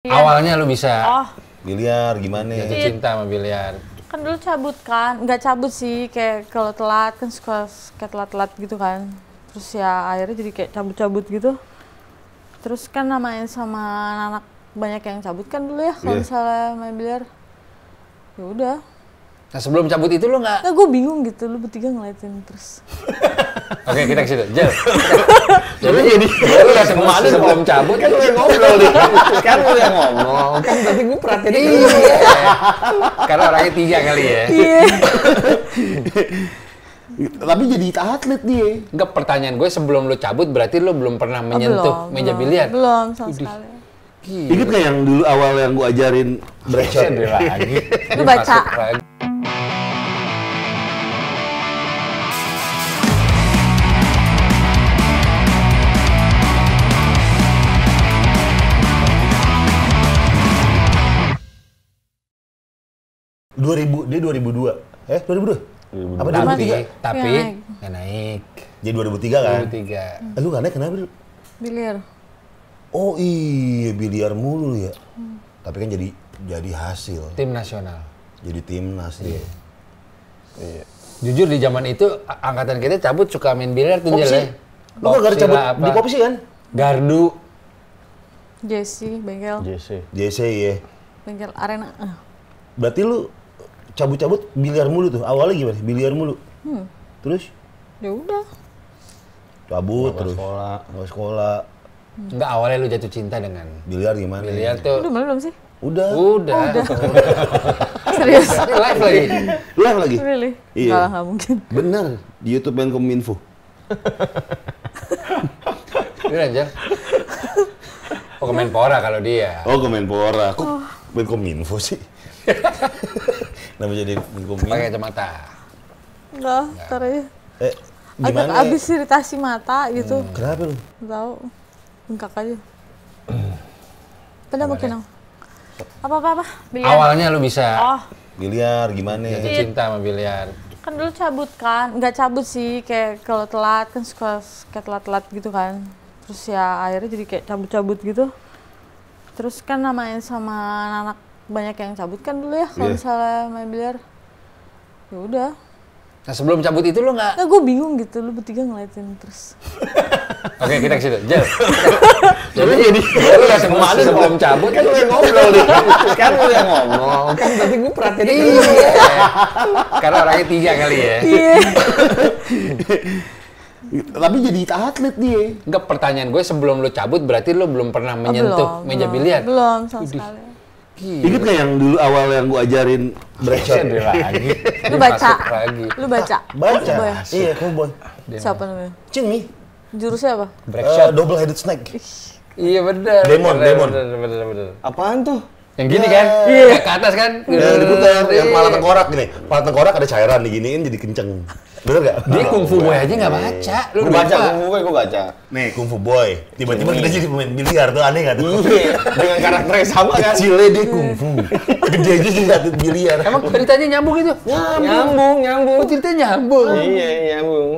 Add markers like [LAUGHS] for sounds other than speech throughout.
Iya. Awalnya lu bisa oh. biliar gimana? Jatuh iya. cinta sama biliar. Kan dulu cabut kan, nggak cabut sih kayak kalau telat kan suka kayak telat-telat gitu kan. Terus ya akhirnya jadi kayak cabut-cabut gitu. Terus kan namain sama anak, -anak banyak yang cabut kan dulu ya kalau yeah. misalnya main biliar. Ya udah. Nah sebelum cabut itu lu nggak? Nggak gue bingung gitu, lu bertiga ngeliatin terus. [LAUGHS] Oke, kita ke situ. Jel. [LAUGHS] Jadi jadi ya, lu udah kemarin sebelum cabut kan lu yang iya. ngobrol nih. Kan lu yang ngomong. Kan berarti gue perhatiin Iya. Karena orangnya tiga kali ya. Iya. [LAUGHS] Tapi jadi atlet dia. Enggak pertanyaan gue sebelum lu cabut berarti lu belum pernah menyentuh meja biliar. Belum sama sekali. Ingat gak yang dulu awal yang gue ajarin breakshot lagi? Lu baca. Lagi. 2000 dia 2002. Eh 2002? 2002. Apa tapi, 2003? Tapi ya, nggak naik. Jadi 2003 kan? 2003. Eh, lu nggak naik kenapa Biliar. Oh iya biliar mulu ya. Hmm. Tapi kan jadi jadi hasil. Tim nasional. Jadi timnas iya. Iya. Jujur di zaman itu angkatan kita cabut suka main biliar tuh jelek. Ya. Lu ada cabut apa. di popsi kan? Gardu. Jesse, bengkel. Jesse. Jesse iya. Bengkel arena. Eh. Berarti lu cabut-cabut biliar mulu tuh. Awalnya gimana? Biliar mulu. Hmm. Terus? Ya udah. Cabut terus. Sekolah. Gak sekolah. Hmm. Enggak awalnya lu jatuh cinta dengan biliar gimana? Biliar tuh. Udah belum sih? Udah. Udah. Oh, udah. [LAUGHS] Serius. Live lagi. Live lagi. Really? Iya. nggak mungkin. Bener. Di YouTube kominfo Gimana, aja? Oh, Kemenpora kalau dia. Oh, Kemenpora. Kok oh. Menkominfo sih? [LAUGHS] Kenapa jadi dikumis? Pakai kacamata. Enggak, entar aja. Eh, gimana? Agak habis iritasi mata gitu. Hmm. Kenapa lu? Tahu. Bengkak aja. Pada mungkin dong. Apa apa apa? Biliar. Awalnya lu bisa. Oh. Biliar gimana? Jatuh iya. cinta sama biliar. Kan dulu cabut kan, nggak cabut sih kayak kalau telat kan suka kayak telat-telat gitu kan. Terus ya akhirnya jadi kayak cabut-cabut gitu. Terus kan namanya sama anak banyak yang cabut kan dulu ya kalau yeah. misalnya main biliar ya udah nah sebelum cabut itu lo nggak nah, gue bingung gitu lo bertiga ngeliatin terus [LAUGHS] oke kita ke situ jel [LAUGHS] jadi jadi lo udah kemarin sebelum cabut kan lo yang [LAUGHS] ngobrol nih kan lo yang ngomong kan berarti gue perhatiin iya karena orangnya tiga kali ya iya tapi jadi atlet dia. Enggak pertanyaan gue sebelum lo cabut berarti lo belum pernah menyentuh oh, meja biliar. Belum sama sekali. Gila. Ingat gak yang dulu awal yang gue ajarin breakshot? Iya, [LAUGHS] lagi. Lu baca. Lagi. Ah, Lu baca. Baca. Iya, Iya, Kuboy. Oh, Siapa namanya? Cingmi. Jurusnya apa? Eh, breakshot. Uh, double headed snake. Iya benar. Demon, bener, demon. Bener, bener, bener. Apaan tuh? Yang gini ya. kan? Iya. Ke atas kan? Ya, yang diputar. Yang malah tengkorak gini. Malah tengkorak ada cairan diginiin jadi kenceng. Bener gak? Dia Kung Fu Boy aja gak iya. baca. Lu gua baca, Kung Fu Boy gue baca. Nih, Kung Fu Boy. Tiba-tiba kita jadi pemain biliar tuh, aneh gak tuh? Dengan karakternya sama kan? Kecilnya dia Kung Fu. Gede aja jadi atlet biliar. Emang ceritanya nyambung gitu? Nyambung. Nyambung, oh, ceritanya nyambung. Iya, iya, nyambung.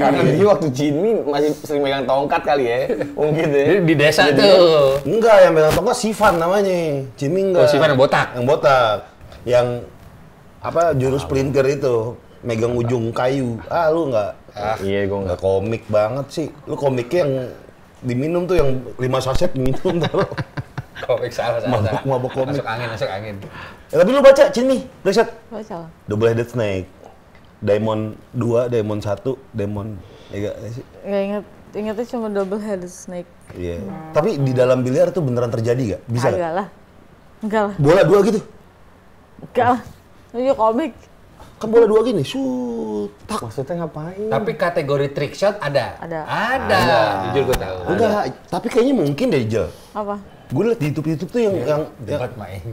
Karena dia waktu Jimmy masih sering megang tongkat kali ya. Mungkin ya. Di desa tuh. Enggak, yang megang tongkat Sivan namanya. Jimmy oh, enggak. Oh, Sivan yang botak. Yang botak. Yang apa jurus printer itu megang ujung kayu. Ah lu nggak? Ah, iya gue nggak komik banget sih. Lu komiknya yang diminum tuh yang lima saset minum tuh. [LAUGHS] komik salah salah. Mabuk mabuk komik. Masuk angin masuk angin. Ya, tapi lu baca sini, riset. Baca. Double headed snake. Diamond 2, Diamond 1, Diamond. Ya gak Gak inget. Ingatnya cuma double headed snake. Iya. Yeah. Hmm. Tapi di dalam biliar tuh beneran terjadi gak? Bisa Agak lah. Enggak lah. Bola dua gitu? Enggak lah. Ini iya, komik kan bola dua gini shoot tak maksudnya ngapain tapi kategori trick shot ada ada ada, jujur gue tahu enggak tapi kayaknya mungkin deh Jel apa gue liat di YouTube YouTube tuh yang ya, yang debat main.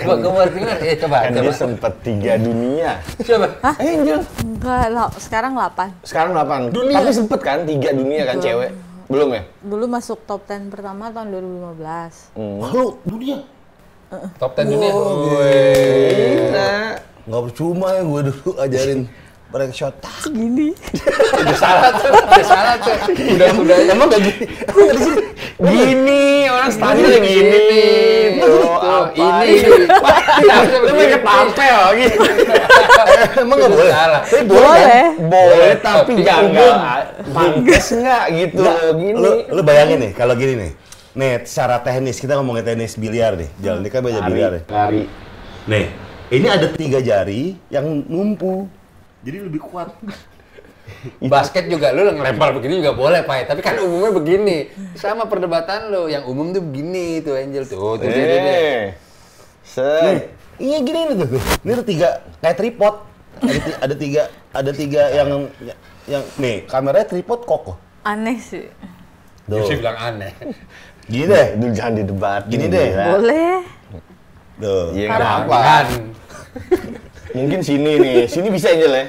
coba gue mau dengar ya coba. Kan dia sempat tiga dunia. Coba. Hah? Angel. Eh, enggak, lo, sekarang delapan. Sekarang delapan. Dunia. Tapi sempet kan tiga dunia kan Belum. cewek. Belum ya? Dulu masuk top 10 pertama tahun 2015. Hmm. Lalu dunia. Top 10 wow. dunia. Wih. Nah nggak percuma ya gue dulu ajarin [LAUGHS] mereka shot tak ah, gini udah salah tuh udah salah tuh udah udah emang gak gini gini orang standar gini, gini nih ah, bro ini lu kayak tampil gitu emang gak boleh tapi kan? boleh boleh tapi jangan pantes nggak gitu gini lu bayangin nih kalau gini nih nih secara teknis kita ngomongin teknis biliar nih jalan ini kan banyak biliar nih nih ini ada tiga jari yang numpu. Jadi lebih kuat. Basket juga lu ngelempar begini juga boleh, Pak. Tapi kan umumnya begini. Sama perdebatan lo yang umum tuh begini tuh Angel tuh. Tuh dia dia. dia. Iya gini nih tuh. Ini ada tiga kayak tripod. Ada, tiga, ada tiga ada tiga yang yang nih kameranya tripod kokoh. Aneh sih. Tuh. Yusuf bilang aneh. Gini deh. Dulu jangan didebat. Gini deh. Boleh. Duh. Iya, apa? Kan. [LAUGHS] Mungkin sini nih. Sini bisa aja ya? lah,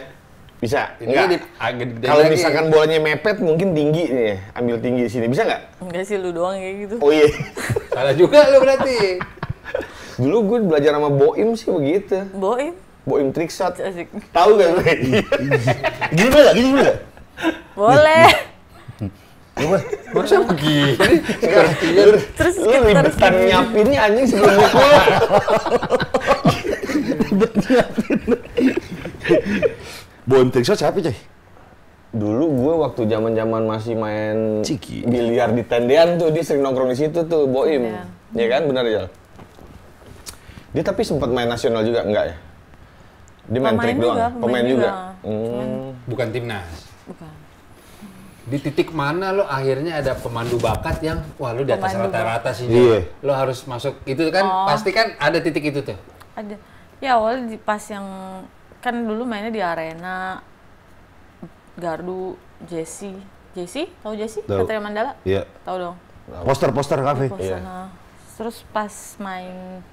Bisa. Enggak. Ah, Kalau misalkan bolanya mepet mungkin tinggi nih. Ambil tinggi sini. Bisa nggak? Enggak sih lu doang kayak gitu. Oh iya. [LAUGHS] Salah juga lu berarti. Dulu gue belajar sama Boim sih begitu. Boim? Boim trick shot. Tahu gak lu? [LAUGHS] gini boleh gak? Gini boleh Boleh. Gue ya, masa begini? Sepertinya terus lu ribetan nyiapinnya anjing sebelum mukul. [LAUGHS] Ribet nyiapin. Bon shot siapa coy? Dulu gue waktu zaman zaman masih main Ciki. biliar di tendean tuh dia sering nongkrong di situ tuh Boim, yeah. ya iya kan benar ya. Dia tapi sempat main nasional juga enggak ya? Dia main pemain trik juga, doang, pemain, pemain juga. juga. Hmm. Bukan timnas. Bukan di titik mana lo akhirnya ada pemandu bakat yang wah lo di atas rata-rata sih iya. lo harus masuk itu kan oh. pasti kan ada titik itu tuh ada ya awal di pas yang kan dulu mainnya di arena Gardu Jesse Jesse tau Jesse katanya Mandala iya yeah. tahu dong poster-poster kafe poster, yeah. terus pas main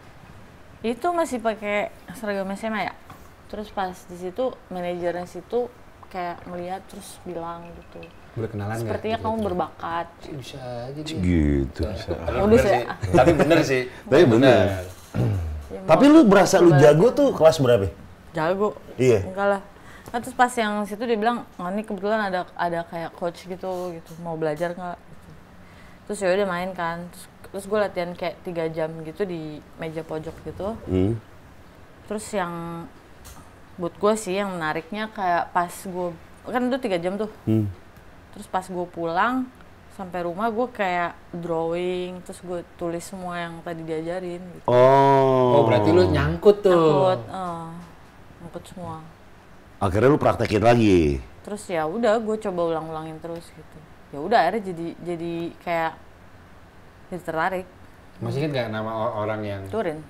itu masih pakai seragam SMA ya terus pas di situ manajernya situ kayak melihat terus bilang gitu boleh kenalan Sepertinya kamu berbakat. Bisa aja Gitu. Nah, tapi bener ya? Tapi bener sih. [LAUGHS] Tapi bener. Ya, [CLEARS THROAT] tapi lu berasa lu jago tuh kelas berapa? Jago. Iya. Enggak lah. Nah, terus pas yang situ dia bilang, oh, ini kebetulan ada ada kayak coach gitu gitu mau belajar nggak? Gitu. Terus ya udah main kan. Terus, terus gue latihan kayak tiga jam gitu di meja pojok gitu. Hmm. Terus yang buat gue sih yang menariknya kayak pas gue kan itu tiga jam tuh. Hmm terus pas gue pulang sampai rumah gue kayak drawing terus gue tulis semua yang tadi diajarin gitu. oh oh berarti lu nyangkut tuh nyangkut uh, nyangkut semua akhirnya lu praktekin lagi terus ya udah gue coba ulang-ulangin terus gitu ya udah akhirnya jadi jadi kayak jadi tertarik masih inget gak nama orang yang Turin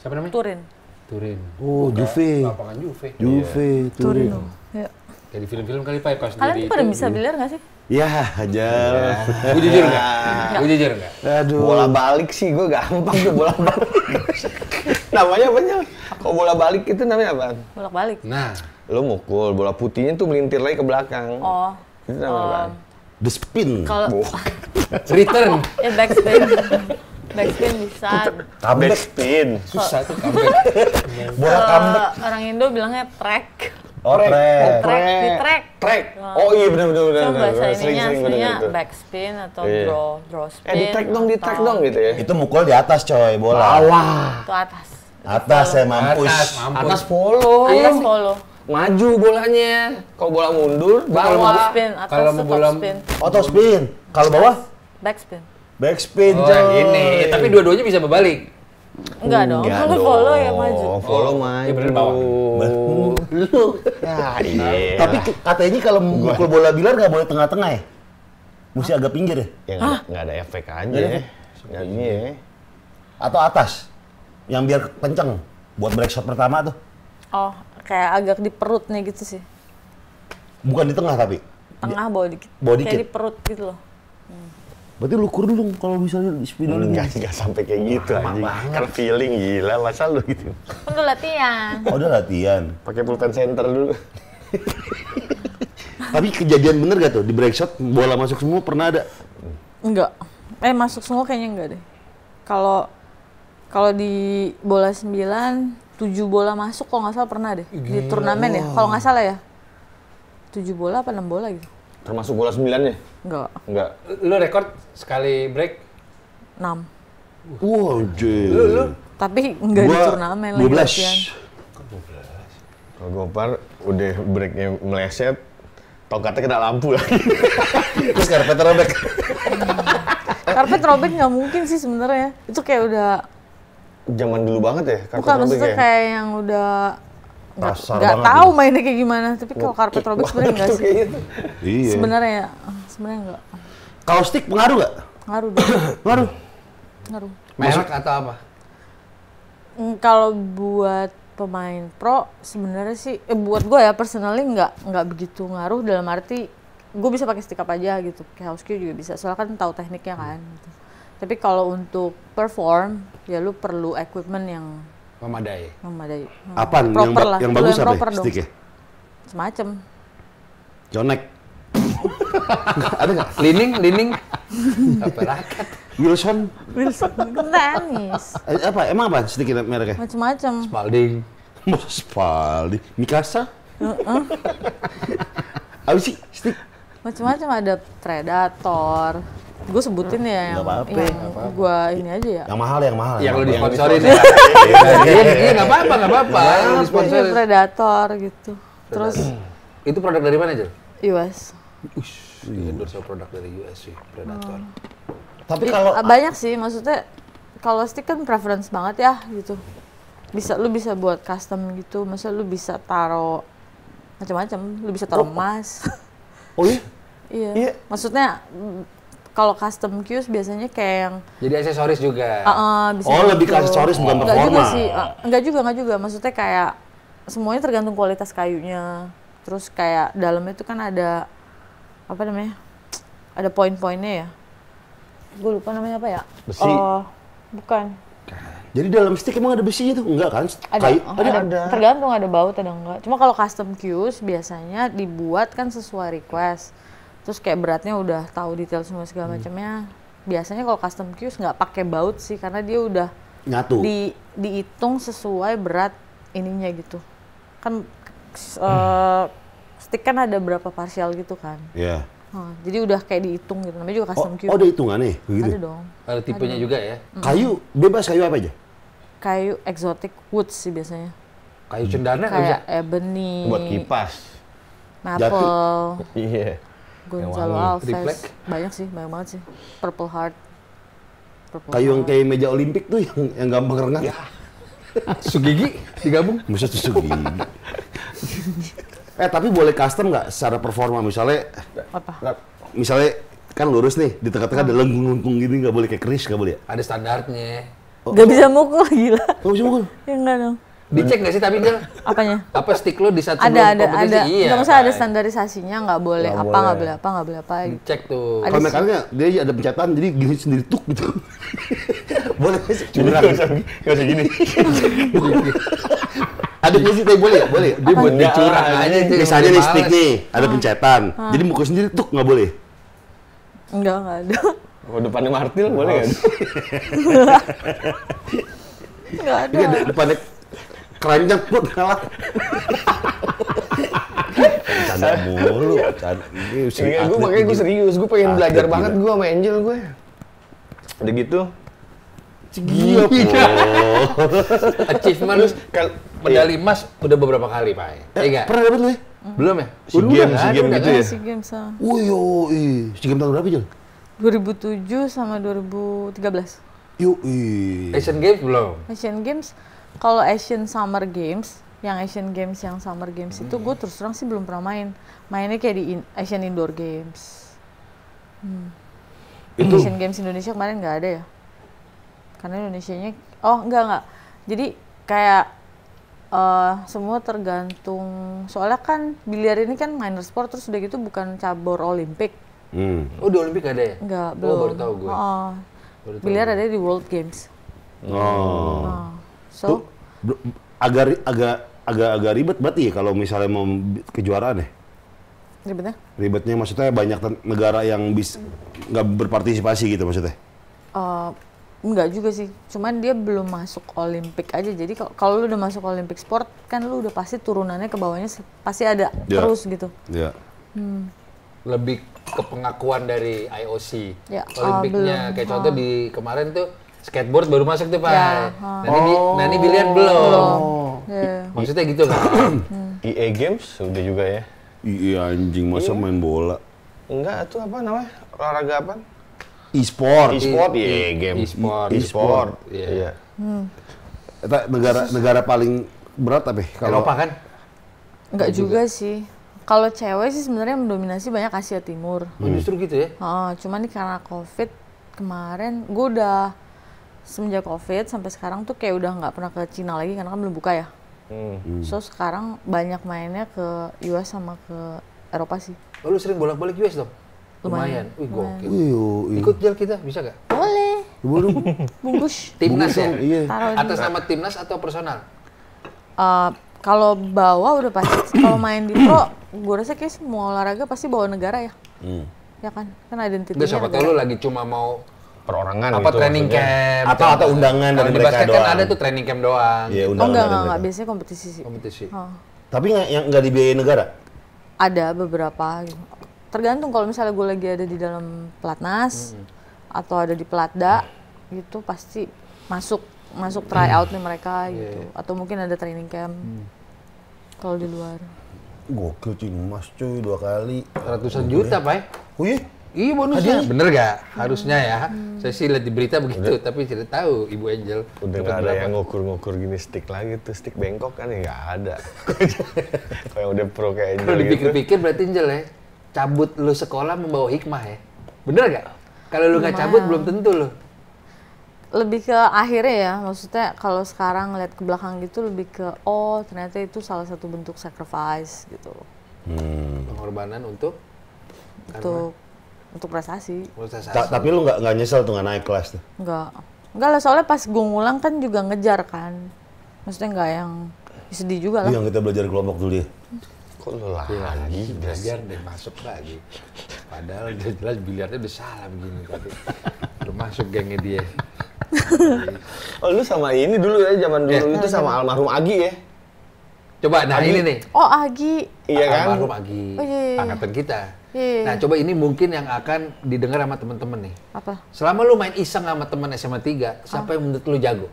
siapa namanya Turin Turin oh Juve lapangan Juve Juve yeah. Turin, Turin. Oh. Ya. Kayak di film-film kali Pak ya, pas Kalian tuh pada itu, bisa biliar nggak sih? Ya, aja. Ya. Gue jujur nggak? Ya. Gue jujur nggak? Aduh. Bola balik sih, gue gampang tuh bola balik. [LAUGHS] namanya banyak. kok bola balik itu namanya apa? Bola balik. Nah, lo mukul bola putihnya tuh melintir lagi ke belakang. Oh. Itu namanya apa? apa? The spin. Kalau return. ya backspin. Backspin bisa. Comeback spin. Susah tuh comeback. bola comeback. Orang Indo bilangnya track. Oh, track. Track. Oh, track. track. Track. Oh iya benar benar benar. Coba sering sering Backspin atau iya. draw draw spin. Eh di track dong, di track dong gitu ya. Itu mukul di atas coy, bola. Bawah. Itu atas. Atas ya mampus. Atas, atas follow. Atas follow. Maju bolanya. Kalau bola mundur, bawah. Kalau mau bola spin. Oh, top spin. Kalau bawah? Backspin. Backspin. Oh, ini. Tapi dua-duanya bisa berbalik. Enggak dong. Enggak kalau follow ya maju. Follow maju. Ya bener bawah. Lu. Ya iya. Tapi katanya kalau mukul bola bilar nggak boleh tengah-tengah ya? Mesti agak pinggir ya? Ya nggak ada efek aja. ini ya. Atau atas? Yang biar kenceng. Buat break shot pertama tuh. Oh, kayak agak di perutnya gitu sih. Bukan di tengah tapi? Tengah bawa dikit. Bawa dikit? Kayak di perut gitu loh. Berarti lu kurdu dulu kalau misalnya di spidolin. Enggak, hmm, enggak sampai kayak gitu Wah, anjing. Kan feeling gila masa lu gitu. Udah latihan. Oh, udah latihan. Pakai pulpen center dulu. [LAUGHS] Tapi kejadian bener gak tuh di break shot bola masuk semua pernah ada? Enggak. Eh masuk semua kayaknya enggak deh. Kalau kalau di bola 9 7 bola masuk kalau nggak salah pernah deh di turnamen ya. Kalau nggak salah ya. 7 bola apa 6 bola gitu. Termasuk bola sembilan ya? Enggak. Enggak. Lu rekor sekali break? 6. Wow, jay. Lu, lu? Tapi enggak gua, di turnamen lagi 12. latihan. Kalau Gopar udah breaknya meleset, tongkatnya kena lampu lagi. [LAUGHS] Terus karpet robek. Hmm. karpet robek nggak mungkin sih sebenarnya. Itu kayak udah zaman dulu banget ya karpet Bukan, robek maksudnya kayak yang udah Kasar gak, gak tahu tau mainnya kayak gimana, tapi kalau karpet robek sebenarnya enggak sih. Gitu. Iya. Sebenarnya ya, sebenarnya enggak. Kalau stick pengaruh nggak? Pengaruh. [COUGHS] pengaruh. Pengaruh. Merek atau apa? Mm, kalau buat pemain pro sebenarnya sih eh, buat gue ya personally nggak nggak begitu ngaruh dalam arti gue bisa pakai stick apa aja gitu kayak house juga bisa soalnya kan tahu tekniknya kan gitu. tapi kalau untuk perform ya lu perlu equipment yang memadai. Memadai. Hmm. Apa yang, lah. yang bagus apa? Ya? ya? Semacam. Jonek. [LAUGHS] Ada nggak? Lining, lining. apa Wilson. Wilson. Nangis. Eh, apa? Emang apa sedikit mereknya? Macam-macam. Spalding. [LAUGHS] Spalding? Mikasa? Heeh. apa sih? Stick. Macam-macam ada Predator gue sebutin ya yang, apa -apa, yang apa -apa. gue ini aja ya yang mahal yang mahal yang, lu di disponsorin ya iya, iya, iya. iya nggak apa-apa nggak apa-apa predator gitu terus [CLEARS THROAT] itu produk dari mana aja US Ush, endorse produk dari US sih predator oh. tapi kalau ah, banyak sih maksudnya kalau stick kan preference banget ya gitu bisa lu bisa buat custom gitu masa lu bisa taro macam-macam lu bisa taro oh. emas oh Iya. [LAUGHS] iya. Maksudnya kalau custom cues biasanya kayak yang jadi aksesoris juga. Uh, uh, bisa oh lebih ke gitu. aksesoris bukan performa. Enggak juga sih, uh, enggak juga enggak juga. Maksudnya kayak semuanya tergantung kualitas kayunya. Terus kayak dalamnya itu kan ada apa namanya? Ada poin-poinnya ya. Gue lupa namanya apa ya? Besi. Oh, bukan. Jadi dalam stick emang ada besinya tuh? Enggak kan? Ada, Kayu, oh, ada, ada, ada. Tergantung ada baut ada enggak. Cuma kalau custom cues biasanya dibuat kan sesuai request terus kayak beratnya udah tahu detail semua segala hmm. macamnya biasanya kalau custom cues nggak pakai baut sih karena dia udah nyatu di dihitung sesuai berat ininya gitu kan hmm. uh, stick kan ada berapa parsial gitu kan Iya. Yeah. Hmm, jadi udah kayak dihitung gitu namanya juga oh, custom oh, cube. Oh, ada hitungannya begitu. Ada dong. Ada tipenya ada. juga ya. Kayu bebas kayu apa aja? Kayu exotic wood sih biasanya. Kayu cendana kayak ebony. Buat kipas. Maple. [LAUGHS] Iya. Gonzalo Alves. Triplek. Banyak sih, banyak banget sih. Purple Heart. Purple Kayu yang kayak meja olimpik tuh yang, yang gampang renang. Ya. Sugigi digabung? Bisa tuh Sugigi. eh tapi boleh custom nggak secara performa misalnya? Apa? Misalnya kan lurus nih di tengah-tengah ada lengkung-lengkung gini nggak boleh kayak keris nggak boleh ya? Ada standarnya. Oh. Gak bisa mukul gila. Gak bisa mukul? ya enggak dong. Dicek gak sih tapi dia kan? Apanya? Apa stick lo di satu ada, ada, kompetisi? Ada, iya. Maksudnya ada kan? standarisasinya, nggak boleh gak apa, nggak boleh apa, nggak boleh apa. Dicek tuh. Kalau mekannya dia ada pencetan, jadi gini sendiri tuh gitu. [LAUGHS] boleh gak sih? Curang. nggak usah gini. [LAUGHS] ada sih, tapi boleh ya? Boleh. Dia buat dicurang iya, aja. Misalnya nih stick nih, ada ah. pencetan. Ah. Jadi muka sendiri tuh nggak boleh? Enggak, enggak ada. Kalau oh, depannya martil boleh oh. nggak? Enggak [LAUGHS] ada. Depannya keranjang pun kalah. Canda mulu, iya. canda. Iya, serius. gue makanya gue serius, gue pengen belajar banget gue sama Angel gue. Udah gitu, Gila, Gila. [LAUGHS] Achievement lu, kal- medali iya. emas iya. udah beberapa kali, Pak. Eh, iya Pernah dapat lu ya? Belum ya? Si Udah, game, si game gitu ya? Si game sama. Uyo, oh, si game tahun berapa, Jul? 2007 sama 2013. Yo, Asian Games belum? Asian Games kalau Asian Summer Games yang Asian Games yang Summer Games hmm. itu gue terus terang sih belum pernah main mainnya kayak di in, Asian Indoor Games hmm. itu. Asian Games Indonesia kemarin nggak ada ya karena Indonesia nya oh nggak nggak jadi kayak uh, semua tergantung soalnya kan biliar ini kan minor sport terus udah gitu bukan cabur Olimpik hmm. oh di Olimpik ada ya nggak oh, belum oh, baru tahu gue uh, baru tahu biliar gue. ada di World Games oh. Uh. So Tuh, agak agak agak agak ribet berarti ya kalau misalnya mau kejuaraan ya. Ribetnya? Ribetnya maksudnya banyak negara yang bis nggak berpartisipasi gitu maksudnya. Uh, eh, enggak juga sih. Cuman dia belum masuk Olimpik aja. Jadi kalau lu udah masuk Olimpik sport kan lu udah pasti turunannya ke bawahnya pasti ada yeah. terus gitu. Iya. Yeah. Hmm. Lebih ke pengakuan dari IOC. Yeah. Olimpiknya uh, kayak contoh uh. di kemarin tuh skateboard baru masuk tuh pak. Ya. nanti Nani, oh. nani biliar belum. Oh. Yeah. Maksudnya gitu pak. EA [CLEARS THROAT] e Games udah juga ya. Iya anjing masa yeah. Hmm? main bola. Enggak itu apa namanya olahraga apa? E-sport. E-sport ya e Yeah. game. E-sport. E-sport. Iya. Yeah. Hmm. Eh, negara negara paling berat tapi ya? Kalau Eropa kan? Enggak juga, juga gitu. sih. Kalau cewek sih sebenarnya mendominasi banyak Asia Timur. Hmm. Justru gitu ya? Oh, cuman nih karena COVID kemarin gue udah semenjak covid sampai sekarang tuh kayak udah nggak pernah ke Cina lagi karena kan belum buka ya hmm. so sekarang banyak mainnya ke US sama ke Eropa sih lalu oh, sering bolak-balik US dong lumayan, lumayan. wih gokil iya. ikut jalan kita bisa gak? boleh boleh [LAUGHS] bungkus timnas ya iya. atas nama timnas atau personal uh, kalau bawa udah pasti kalau main di pro gue rasa kayak semua olahraga pasti bawa negara ya hmm. ya kan kan identitasnya Gak siapa tau lu lagi cuma mau perorangan apa gitu, training maksudnya. camp atau atau undangan dari mereka basket kan ada tuh training camp doang. Iya, oh, undangan. Oh, enggak, enggak, enggak, biasanya kompetisi sih. Kompetisi. Oh. Tapi yang, yang nggak dibiayai negara? Ada beberapa Tergantung kalau misalnya gue lagi ada di dalam pelatnas hmm. atau ada di pelatda gitu pasti masuk masuk tryout nih mereka yeah. Hmm. gitu iya. atau mungkin ada training camp. Hmm. Kalau di luar. Gokil cuy, mas cuy dua kali. Ratusan juta, iya. Pak. Oh, iya? Iya bonusnya. Hadiahnya. Bener gak? Harusnya ya. Hmm. Saya sih lihat di berita begitu, Udah. tapi tidak tahu Ibu Angel. Udah gak ada berapa. yang ngukur-ngukur gini stick lagi tuh. Stick bengkok kan ya gak ada. [LAUGHS] Kalau yang udah pro kayak Angel Kalau gitu. dipikir-pikir berarti Angel ya, cabut lu sekolah membawa hikmah ya. Bener gak? Kalau lu gak cabut belum tentu lu. Lebih ke akhirnya ya, maksudnya kalau sekarang lihat ke belakang gitu lebih ke oh ternyata itu salah satu bentuk sacrifice gitu. Hmm. Pengorbanan untuk? Untuk untuk prestasi. Ta tapi lu nggak nyesel tuh nggak naik kelas tuh? Nggak, nggak lah soalnya pas gue ngulang kan juga ngejar kan, maksudnya nggak yang sedih juga lah. Yang kita belajar kelompok dulu ya. Kok lu lagi, lagi iya, belajar iya. deh masuk lagi. Padahal jelas-jelas biliarnya udah salah begini tadi. masuk gengnya dia. [LAUGHS] oh lu sama ini dulu ya zaman dulu ya. itu sama almarhum Agi ya? Coba nah Agi. ini nih. Oh Agi. Iya kan? Almarhum Agi. Oh, iya, iya. iya. Angkatan kita. Iya. Nah, coba ini mungkin yang akan didengar sama temen-temen nih. Apa? Selama lu main iseng sama temen SMA 3, siapa yang menurut lu jago?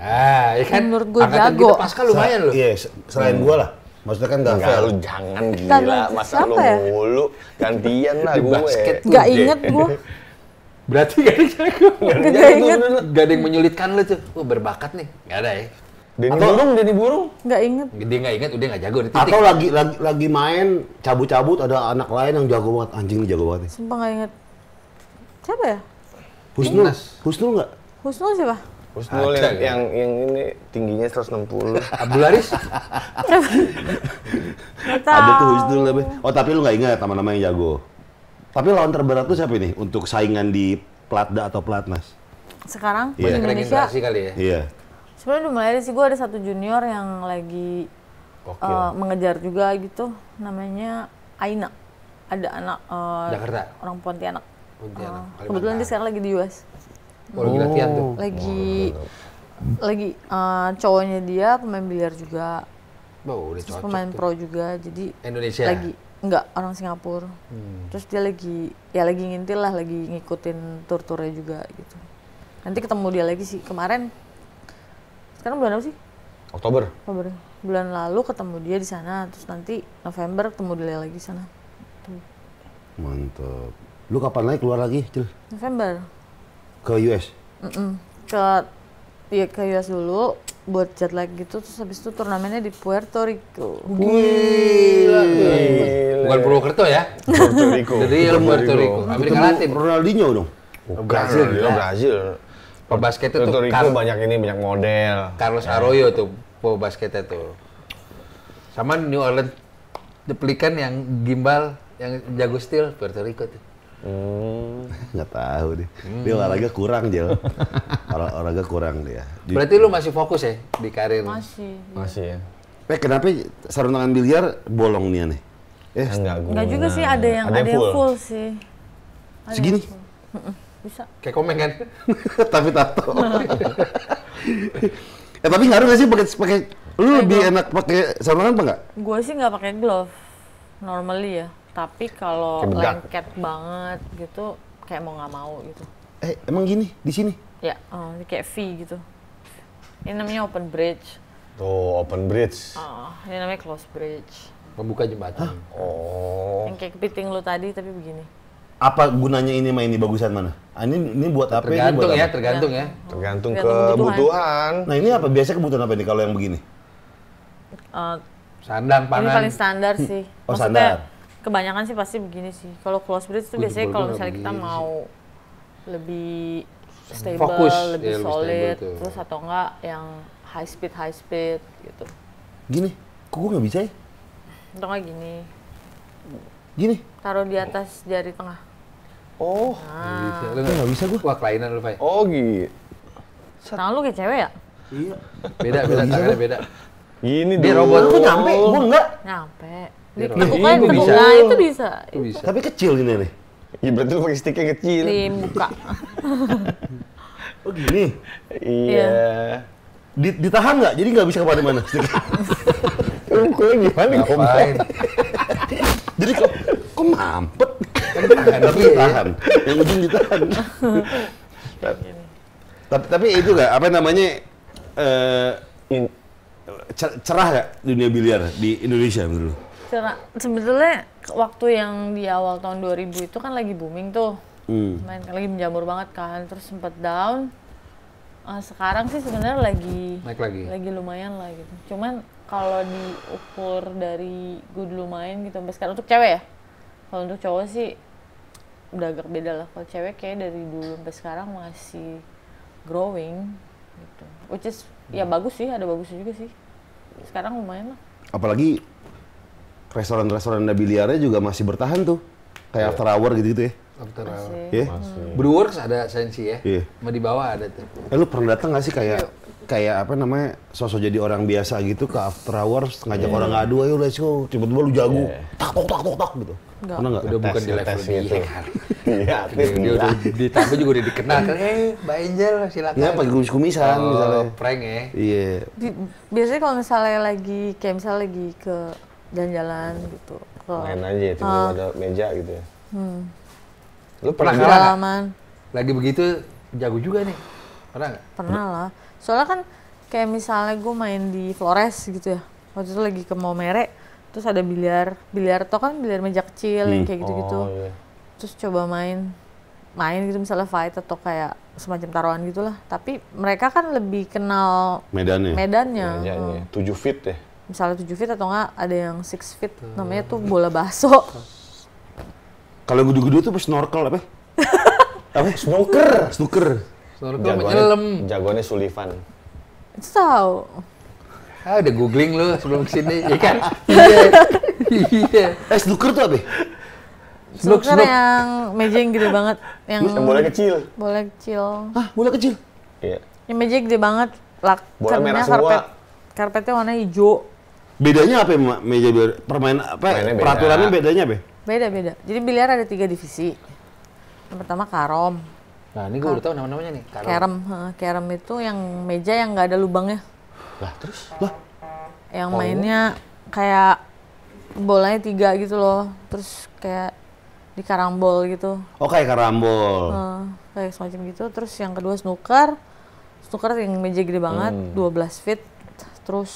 Nah, ya kan? Menurut gue jago. Kita pasca lumayan lu, Iya, selain hmm. gue lah. Maksudnya kan gak fair. lu jangan gila. Masa lu ya? mulu? Gantian lah gue. Basket gak inget gue. Berarti gak ada jago. Gak, gak, gak, gak ada yang menyulitkan lu tuh. Wah, berbakat nih. Gak ada ya. Denny atau, Burung, Denny Burung? Nggak inget. Dia nggak inget, udah nggak jago. Titik. Atau lagi, lagi lagi main cabut-cabut ada anak lain yang jago banget. Anjing lu jago banget. Sumpah nggak inget. Siapa ya? Husnul. Husnul nggak? Husnul siapa? Husnul yang, ya? yang, yang ini tingginya 160. Abdul Aris? ada tuh Husnul lebih. Oh tapi lu nggak ingat nama-nama yang jago. Tapi lawan terberat tuh siapa ini? Untuk saingan di Platda atau Platnas? Sekarang? Yeah. Indonesia. kali ya? Iya. Yeah sebenarnya udah mulai sih gue ada satu junior yang lagi uh, mengejar juga gitu namanya Aina ada anak uh, orang Pontianak, Pontianak uh, kebetulan dia sekarang lagi di US oh, lagi latihan tuh lagi oh, lagi uh, cowoknya dia pemain biliar juga Oh, udah terus pemain tuh. pro juga jadi Indonesia lagi enggak orang Singapura hmm. terus dia lagi ya lagi ngintil lah lagi ngikutin tur-turnya juga gitu nanti ketemu dia lagi sih kemarin sekarang bulan apa sih Oktober Oktober bulan lalu ketemu dia di sana terus nanti November ketemu dia lagi di sana Tuh. mantep lu kapan lagi keluar lagi Cil? November ke US mm -mm. ke ya ke US dulu buat jet lag gitu terus habis itu turnamennya di Puerto Rico. Gila. Bukan Bukan Purwokerto ya? Puerto Rico. Jadi Puerto Rico. Puerto Amerika Latin. Ronaldinho dong. Oh, Brazil, ya. Brazil. Brazil basket itu Puerto Rico banyak ini banyak model. Carlos ya. Arroyo tuh basket itu, Sama New Orleans depelikan yang gimbal yang jago steel Puerto Rico tuh. Hmm. Nggak tahu deh. Hmm. Dia olahraga kurang, Jel. Olah, olahraga kurang dia. Berarti lu masih fokus ya di karir? Masih. Masih ya. Eh kenapa sarung tangan biliar bolong nih aneh? Eh, enggak, enggak juga sih ada yang ada, ada yang full. sih. Ada Segini. Bisa. Kayak komen kan? [LAUGHS] tapi tato. [LAUGHS] ya tapi ngaruh nggak sih pakai pakai lu lebih enak pakai sarungan apa enggak? Gue sih nggak pakai glove normally ya. Tapi kalau lengket banget gitu kayak mau nggak mau gitu. Eh emang gini di sini? Ya, uh, kayak V gitu. Ini namanya open bridge. Tuh, oh, open bridge. Uh, ini namanya close bridge. Membuka jembatan. Oh. Yang kayak kepiting lu tadi tapi begini apa gunanya ini main ini bagusan mana? Ah, ini ini buat apa? Tergantung ini buat ya, tergantung ya. Tergantung, kebutuhan. Nah ini apa? Biasanya kebutuhan apa nih kalau yang begini? Uh, sandang pangan. Ini paling standar hmm. sih. Oh Maksudnya, standar. Kebanyakan sih pasti begini sih. Kalau close breed itu biasanya kalau misalnya kita mau sih. lebih stable, Fokus. lebih ya, solid, lebih stable terus atau enggak yang high speed high speed gitu. Gini, kok gue nggak bisa ya? Atau enggak gini? Gini? Taruh di atas jari tengah. Oh. Nah. Gitu. Lu nggak bisa gue Wah kelainan lu, Fai. Oh gitu. Tangan nah, lu kayak cewek ya? Iya. Beda, beda. Tangannya beda. Gini dia robot. Aku nyampe, gue enggak. Nyampe. tepuknya tepukan, tepukan itu bisa. Itu bisa. Tapi kecil ini nih. Ya berarti lu pake sticknya kecil. Di muka. oh gini? Iya. iya. Di, ditahan nggak? Jadi nggak bisa kemana-mana mana [LAUGHS] Lu gimana? Ngapain? Jadi kok, kok mampet? tapi iya. ditahan yang ujung ditahan [LAUGHS] tapi tapi itu gak apa namanya eh, cerah gak dunia biliar di Indonesia dulu cerah sebetulnya waktu yang di awal tahun 2000 itu kan lagi booming tuh hmm. main lagi menjamur banget kan terus sempat down uh, sekarang sih sebenarnya lagi naik lagi lagi lumayan lah gitu cuman kalau diukur dari gue dulu main gitu sampai sekarang untuk cewek ya kalau untuk cowok sih udah agak beda lah kalau cewek kayak dari dulu sampai sekarang masih growing gitu which is ya hmm. ya bagus sih ada bagusnya juga sih sekarang lumayan lah apalagi restoran-restoran biliarnya juga masih bertahan tuh kayak yeah. after hour gitu-gitu ya After hour. Yeah. Masih. ada sensi ya. Yeah. Mau di bawah ada tuh. Eh lu pernah datang gak sih kayak yeah kayak apa namanya sosok jadi orang biasa gitu ke after hours ngajak yeah. orang ngadu ayo let's go tiba-tiba lu jago yeah. tak takut tak tak gitu Enggak. Pernah enggak? Udah bukan di level gitu. [LAUGHS] Iya, dia, dia udah tapi juga udah dikenal kan. [LAUGHS] Eh, Mbak Angel silakan. Ya, pakai kumis-kumisan oh, misalnya. prank ya. Iya. Biasanya kalau misalnya lagi kayak misalnya lagi ke jalan-jalan gitu. Ke, Main aja ya, tiba ah. ada meja gitu ya. Hmm. Lu pernah kalah? Lagi begitu jago juga nih. Pernah nggak? Pernah lah soalnya kan kayak misalnya gue main di Flores gitu ya waktu itu lagi ke Maumere terus ada biliar biliar toh kan biliar meja kecil hmm. kayak gitu-gitu oh, iya. terus coba main main gitu misalnya fight atau kayak semacam taruhan gitulah tapi mereka kan lebih kenal medannya medannya iya, iya, iya. Hmm. tujuh feet ya misalnya tujuh feet atau enggak ada yang six feet hmm. namanya tuh bola baso kalau gudu-gudu tuh snorkel apa [LAUGHS] apa snooker snooker Jagoan, menyelam. Jagoannya Sullivan. So. Ah, ada googling lu sebelum kesini, ya kan? [LAUGHS] Iya. iya. Eh, snooker tuh apa? Snooker yang meja yang gede banget. Yang, yang bola kecil. Bola kecil. Hah, bola kecil? Iya. Yang meja gede banget. Lak, bola merah semua. Karpet, karpetnya warna hijau. Bedanya apa ya, meja biar Permain apa? ya? peraturannya bedanya apa? Beda-beda. Ya? Jadi biliar ada tiga divisi. Yang pertama karom, Nah ini gue udah tahu nama-namanya nih. Kerem, kerem itu yang meja yang nggak ada lubangnya. Lah terus? Lah? Yang oh. mainnya kayak bolanya tiga gitu loh, terus kayak di karambol gitu. Oh kayak karambol. Uh, kayak semacam gitu. Terus yang kedua snooker, snooker yang meja gede banget, hmm. 12 feet. Terus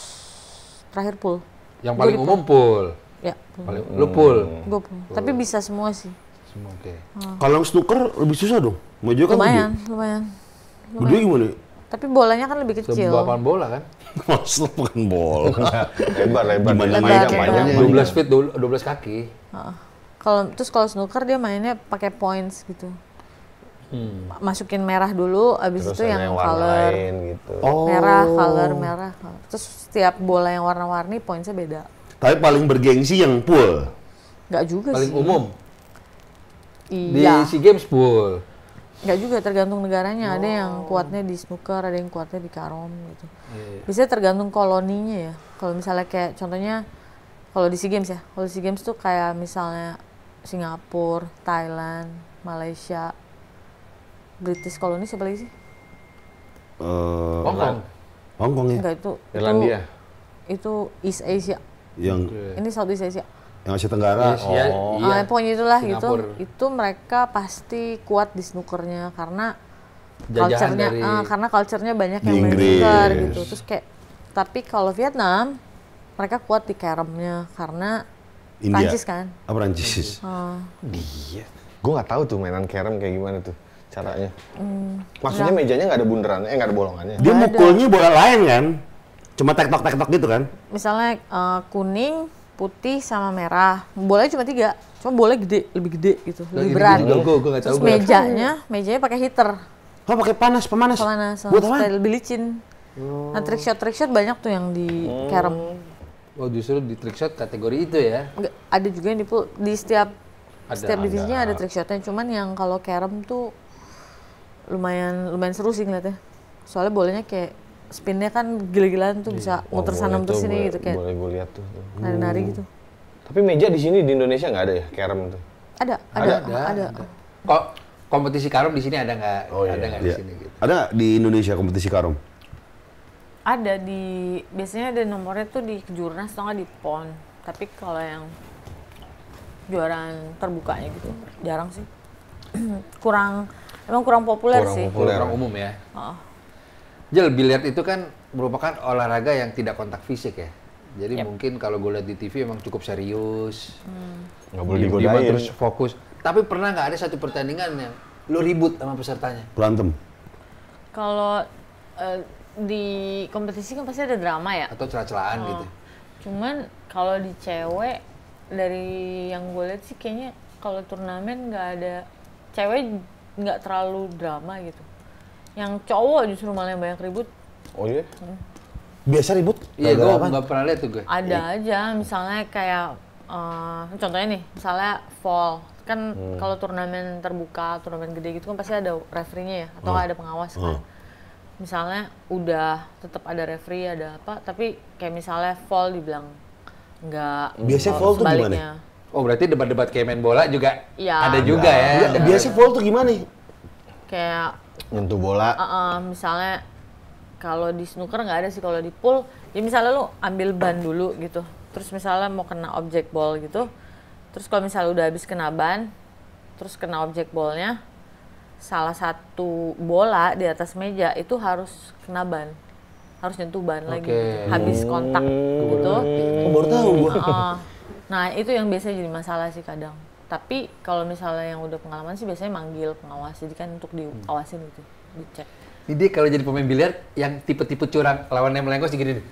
terakhir pool. Yang paling gua umum pool. Ya, pool. Ya. Paling, Lu pool. Gue pool. Tapi bisa semua sih. Oke. Okay. Hmm. Oh. Kalau snooker lebih susah dong. Maju kan lumayan, gede. lumayan. Gede gimana? Tapi bolanya kan lebih kecil. Sebuah bola kan? [LAUGHS] Maksud bukan bola. [LAUGHS] Nah, lebar, lebar. Gimana lebar, mainnya? Mainnya 12 feet, 12 kaki. Oh. kalau terus kalau snooker dia mainnya pakai points gitu. Hmm. Masukin merah dulu, abis terus itu yang, yang color. gitu. oh. Merah, color, merah. Terus setiap bola yang warna-warni pointsnya beda. Tapi paling bergengsi yang pool. Gak juga Paling sih. Paling umum. Iya. Di SEA Games pool. Enggak juga tergantung negaranya. Oh. Ada yang oh. kuatnya di snooker, ada yang kuatnya di karom gitu. Yeah. Biasanya tergantung koloninya ya. Kalau misalnya kayak contohnya kalau di SEA Games ya. Kalau SEA Games tuh kayak misalnya Singapura, Thailand, Malaysia, British koloni siapa lagi sih? Uh, Hong Kong. Hong Kong ya. Enggak itu. Irlandia. Itu, itu East Asia. Yang ini Southeast Asia. Yang Asia Tenggara. Iya, Asia, oh. Iya. Oh, ya, pokoknya itulah gitu. Singapura. gitu. Itu mereka pasti kuat di snookernya karena culturenya dari... uh, karena culturenya banyak yang main snooker gitu. Terus kayak tapi kalau Vietnam mereka kuat di caromnya karena India. Prancis kan? Ah, Prancis. Uh. Dia. Gue nggak tahu tuh mainan carom kayak gimana tuh caranya. Hmm, Maksudnya enggak. mejanya nggak ada bunderan, eh nggak ada bolongannya. Dia mukulnya bola lain kan? Cuma tektok tektok gitu kan? Misalnya uh, kuning, putih sama merah. Bolanya cuma tiga, cuma boleh gede, lebih gede gitu, Lagi lebih berat. Gue, gue, gue Terus gue. mejanya, mejanya pakai heater. Oh pakai panas, pemanas. Pemanas, buat apa? Lebih licin. Oh. Nah trick shot, trick shot banyak tuh yang di oh. Carem. Oh justru di trick shot kategori itu ya? Enggak, ada juga yang di di setiap ada, setiap divisinya ada. ada trick shotnya. Cuman yang kalau kerem tuh lumayan lumayan seru sih ngeliatnya. Soalnya bolanya kayak spinnya kan gila-gilaan tuh bisa iya. oh, muter sana muter sini gitu kayak. Boleh gue lihat tuh. Nari-nari hmm. gitu. Tapi meja di sini di Indonesia nggak ada ya karom tuh? Ada, ada, ada. ada. Kok kompetisi karom di sini ada nggak? Oh, iya, ada nggak iya. di sini? Gitu. Ada nggak di Indonesia kompetisi karom? Ada di biasanya ada nomornya tuh di kejurnas atau nggak di pon. Tapi kalau yang juaraan terbukanya gitu jarang sih. [CLEARS THROAT] kurang emang kurang populer kurang sih. Populer. Kurang umum ya. Oh. Jel, biliar itu kan merupakan olahraga yang tidak kontak fisik ya. Jadi yep. mungkin kalau gue lihat di TV emang cukup serius. Hmm. Gak boleh digodain. Terus fokus. Tapi pernah nggak ada satu pertandingan yang lo ribut sama pesertanya? Berantem. Kalau uh, di kompetisi kan pasti ada drama ya. Atau celah-celahan oh. gitu. Cuman kalau di cewek dari yang gue lihat sih kayaknya kalau turnamen nggak ada cewek nggak terlalu drama gitu yang cowok justru malah yang banyak ribut. Oh iya? Hmm. Biasa ribut? Iya, gue nggak pernah lihat tuh gue. Ada aja, misalnya kayak uh, contohnya nih, misalnya fall kan hmm. kalau turnamen terbuka, turnamen gede gitu kan pasti ada referee-nya ya atau hmm. ada pengawas kan. Hmm. Misalnya udah tetap ada referee, ada apa, tapi kayak misalnya fall dibilang nggak. Biasanya fall tuh gimana? Oh, berarti debat-debat kayak main bola juga ya. ada juga enggak. ya. Iya. Biasanya fall tuh gimana? Kayak nyentuh bola. Uh, uh, misalnya kalau di snooker nggak ada sih kalau di pool ya misalnya lu ambil ban dulu gitu terus misalnya mau kena objek ball gitu terus kalau misalnya udah habis kena ban terus kena objek ballnya salah satu bola di atas meja itu harus kena ban harus nyentuh ban okay. lagi gitu, habis kontak hmm. gitu baru tahu Uh, nah itu yang biasanya jadi masalah sih kadang tapi kalau misalnya yang udah pengalaman sih biasanya manggil pengawas jadi kan untuk diawasin hmm. gitu dicek Jadi kalau jadi pemain biliar yang tipe-tipe curang lawannya melengkos gini [LAUGHS]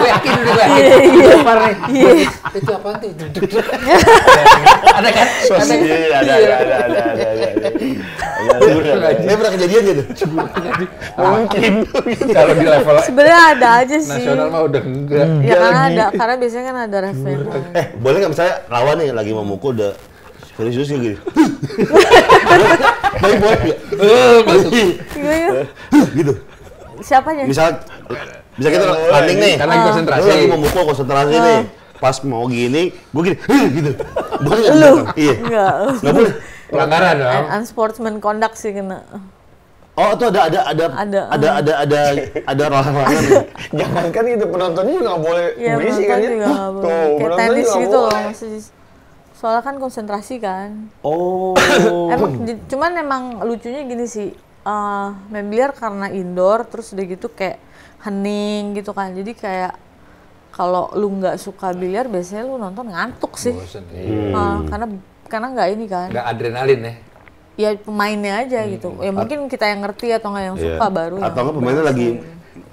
gue yakin udah iya, iya. iya. gue yakin itu apa nih? [LAUGHS] [LAUGHS] ada kan, kan? ada ada ada ada ya, pernah kejadian gitu? Mungkin. Kalau di level Sebenarnya ada aja sih. Nasional mah udah enggak. Ya kan iya, ada, karena biasanya kan ada referensi. Eh, boleh nggak misalnya lawan nih lagi mau mukul udah serius eh, iya, gitu. Baik boleh nggak? Gitu. siapa aja? Misal bisa kita landing nih. Karena ah. lagi konsentrasi. lagi mau mukul konsentrasi nih. Ah. Pas mau gini, gue gini, gitu. Boleh nggak? Iya. Nggak boleh pelanggaran dong unsportsman conduct sih kena Oh itu ada ada ada ada ada ada ada, ada larangan. [LAUGHS] Jangan kan itu penontonnya juga nggak boleh iya, kan ya, berisi kan ya. Tuh, Kayak tenis gitu loh masih soalnya kan konsentrasi kan. Oh. [COUGHS] emang cuman memang lucunya gini sih. Uh, eh, membiliar karena indoor terus udah gitu kayak hening gitu kan. Jadi kayak kalau lu nggak suka biliar biasanya lu nonton ngantuk sih. hmm. uh, karena karena nggak ini kan. Nggak adrenalin ya? Ya pemainnya aja hmm. gitu. Ya mungkin kita yang ngerti atau nggak yang yeah. suka baru. Atau nggak pemainnya lagi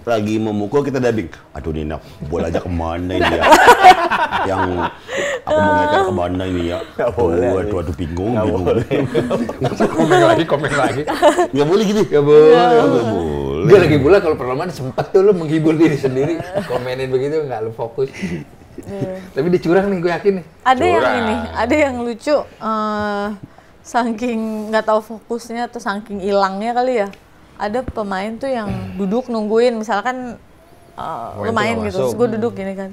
lagi memukul kita dubbing. Aduh Nina, ajak kemana ini ya? [LAUGHS] yang aku mau ngajak kemana ini ya? dua-dua Aduh, aduh, aduh bingung, gak bingung. Boleh. komen lagi, komen lagi. Gak boleh gitu. Gak boleh. Gak boleh. Gak lagi pula kalau perlombaan sempat tuh lo menghibur diri sendiri. Komenin begitu nggak lo fokus. [LAUGHS] Tapi dicurang nih, gue yakin nih. Ada curang. yang ini, ada yang lucu. Uh, saking nggak tahu fokusnya atau saking hilangnya kali ya. Ada pemain tuh yang hmm. duduk nungguin, misalkan uh, gitu. Terus gue duduk gini kan,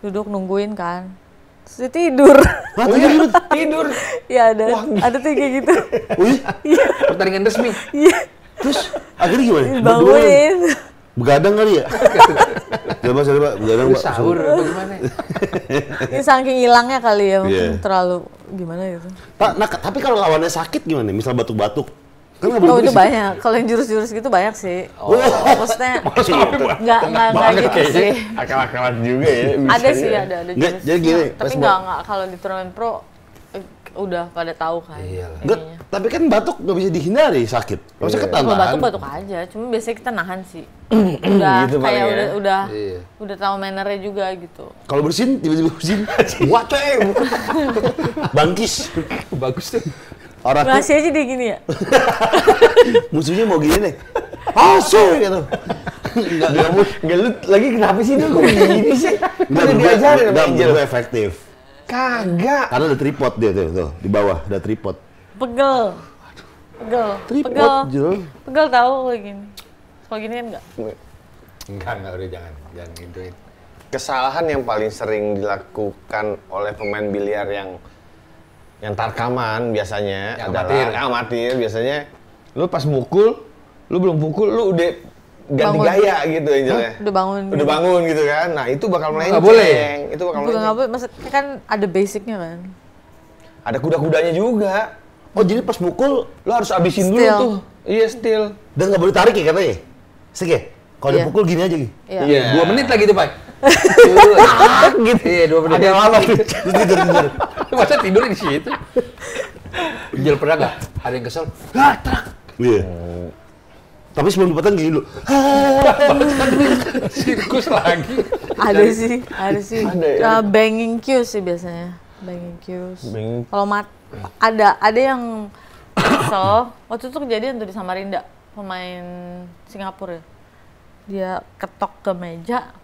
duduk nungguin kan. Terus dia tidur. Wah, tidur. [LAUGHS] tidur. ya ada, Wah. ada tuh kayak gitu. [LAUGHS] Wih, pertandingan resmi. Iya. Terus akhirnya gimana? Bangunin. Begadang kali ya? coba saya coba begadang pak sahur gimana ya? [LAUGHS] ini saking hilangnya kali ya mungkin yeah. terlalu gimana gitu pak nah tapi kalau lawannya sakit gimana misal batuk-batuk Kan oh, itu banyak. Kalau yang jurus-jurus gitu banyak sih. Oh. oh. Maksudnya [LAUGHS] nggak nggak nggak gitu sih. Akal-akalan juga ya. ada sih ada ada. Nggak, jadi gini. Tapi nggak nggak kalau di turnamen pro udah pada tahu kan. Iya. Tapi kan batuk nggak bisa dihindari sakit. Masa ketahuan. kalau Batuk batuk aja, cuma biasanya kita nahan sih. udah gitu kayak ya. udah udah iya. udah tahu manernya juga gitu. Kalau bersin tiba-tiba bersin, wah bangkis, bagus tuh. Orang Masih aja dia gini ya. Musuhnya mau gini nih. Asu gitu. Enggak, enggak, enggak, lagi kenapa sih dia kok gini sih? Enggak enggak, enggak, enggak, efektif Kagak. Karena ada tripod dia tuh, tuh di bawah ada tripod. Pegel. Pegel. Tripod, pegel. Pegel tahu kayak gini. Kalau gini kan enggak? Enggak, enggak udah jangan, jangan ngiduin. Kesalahan yang paling sering dilakukan oleh pemain biliar yang yang tarkaman biasanya yang adalah amatir. amatir biasanya lu pas mukul lu belum pukul lu udah ganti bangun. gaya gitu Angelnya. Udah bangun. Udah gitu? bangun gitu kan. Nah, itu bakal melenceng. Gak boleh. Itu bakal melenceng. Enggak boleh. Maksudnya kan ada basicnya kan. Ada kuda-kudanya juga. Oh, jadi pas mukul lo harus abisin still. dulu tuh. Iya, still. Dan nggak boleh tarik ya katanya. Sik ya? Kalau yeah. dipukul gini aja gitu. Iya. Yeah. Dua menit lagi tuh, Pak. [LAUGHS] gitu. Iya, dua menit. Ada lama gitu. Terus tidur tidur. [LAUGHS] Masa tidur di situ? Jel pernah nggak? Ada yang kesel. Ah, terak. Iya. Yeah. Oh. Tapi sebelum dipotong gini lu [LAUGHS] Sirkus lagi. Ada sih, ada sih. Ada ya? Uh, banging cues sih biasanya. Banging cues. Kalau mat ada ada yang kesel. Waktu itu kejadian tuh di Samarinda, pemain Singapura ya. Dia ketok ke meja,